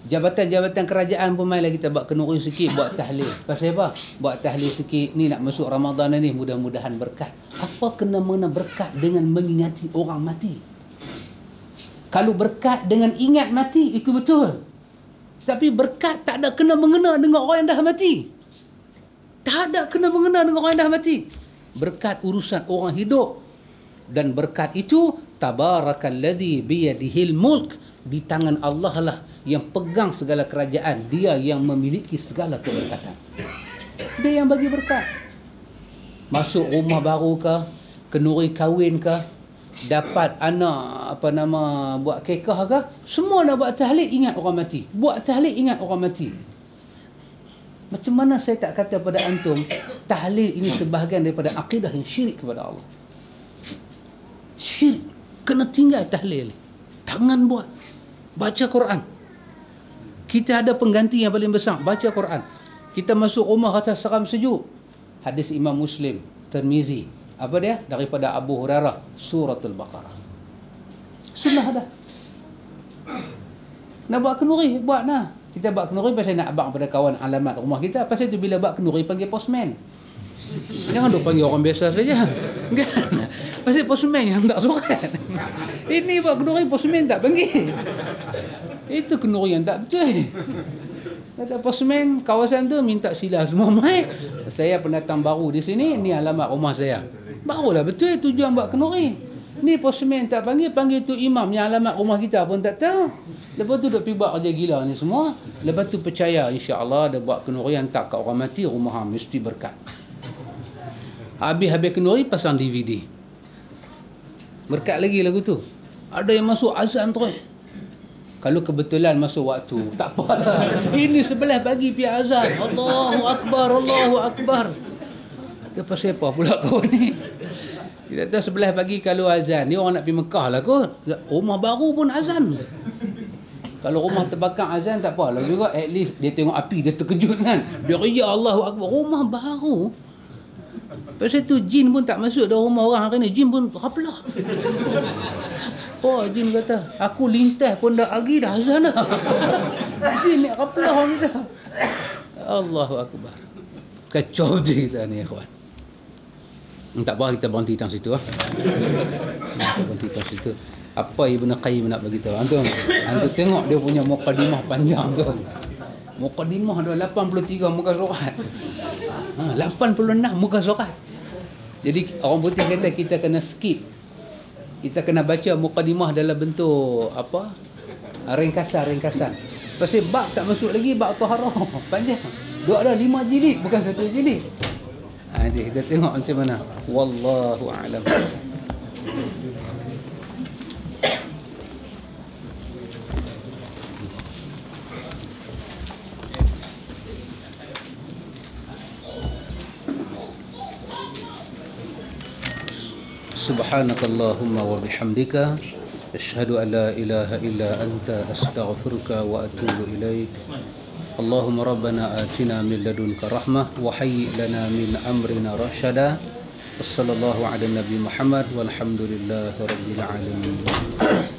Jabatan-jabatan kerajaan pun mai lagi kita buat kenuri sikit buat tahlil. Pasal apa? Buat tahlil sikit ni nak masuk Ramadan ni mudah-mudahan berkat. Apa kena mengena berkat dengan mengingati orang mati? Kalau berkat dengan ingat mati itu betul. Tapi berkat tak ada kena mengena dengan orang yang dah mati. Tak ada kena mengena dengan orang yang dah mati. Berkat urusan orang hidup dan berkat itu tabarakallazi biyadihil mulk di tangan Allah lah yang pegang segala kerajaan dia yang memiliki segala keberkatan dia yang bagi berkat masuk rumah baru ke kenduri kahwin ke dapat anak apa nama buat kekah ke semua nak buat tahlil ingat orang mati buat tahlil ingat orang mati macam mana saya tak kata pada antum tahlil ini sebahagian daripada akidah yang syirik kepada Allah syirik kena tinggal tahlil tangan buat baca Quran kita ada pengganti yang paling besar baca Quran kita masuk rumah kata seram sejuk hadis Imam Muslim Termizi apa dia daripada Abu Hurairah suratul baqarah sunnah dah nak buat kenuri buat nah kita buat kenuri pasal nak abang pada kawan alamat rumah kita pasal tu bila buat kenuri panggil postman jangan duk panggil orang biasa saja kan pasal posmen yang tak surat ini buat kenuri posmen tak panggil itu kenuri yang tak betul Kata posmen kawasan tu minta sila semua mai. Saya pendatang baru di sini, ni alamat rumah saya. Barulah betul tujuan buat kenuri. Ni posmen tak panggil, panggil tu imam yang alamat rumah kita pun tak tahu. Lepas tu duk pergi buat kerja gila ni semua. Lepas tu percaya insya-Allah dia buat kenuri hantar kat orang mati rumah ha mesti berkat. Habis-habis kenuri pasang DVD. Berkat lagi lagu tu. Ada yang masuk azan tu Kalau kebetulan masuk waktu, tak apa Ini sebelah pagi pi azan. Allahu Akbar, Allahu Akbar. Kata pasal apa pula kau ni? Kita tahu sebelah pagi kalau azan. Ni orang nak pergi Mekah lah kot. Rumah baru pun azan. Kalau rumah terbakar azan tak apa. Lalu juga at least dia tengok api. Dia terkejut kan. Dia riyak Allah. Rumah baru. Pasal tu jin pun tak masuk dalam rumah orang hari ni. Jin pun rapalah. Oh jin kata? Aku lintah pun dah agi dah azan lah. jin ni rapalah orang kita. Allahu Akbar. Kacau je kita ni, ikhwan. Hmm, tak apa kita berhenti tang situ ah. berhenti tang situ. Apa Ibnu Qayyim nak bagi tahu antum? Antum tengok dia punya mukadimah panjang tu. Mukadimah ada 83 muka surat. Ha, 86 muka surat. Jadi orang putih kata kita kena skip. Kita kena baca mukadimah dalam bentuk apa? Ringkasan-ringkasan. Pasal bab tak masuk lagi bab taharah. Panjang. Dua ada 5 jilid bukan satu jilid. هذه هديت لهم قلت انا والله اعلم سبحانك اللهم وبحمدك أشهد أن لا إله إلا أنت أستغفرك وأتوب إليك اللهم ربنا آتنا من لدنك رحمة وحي لنا من أمرنا رشدا وصلى الله على النبي محمد والحمد لله رب العالمين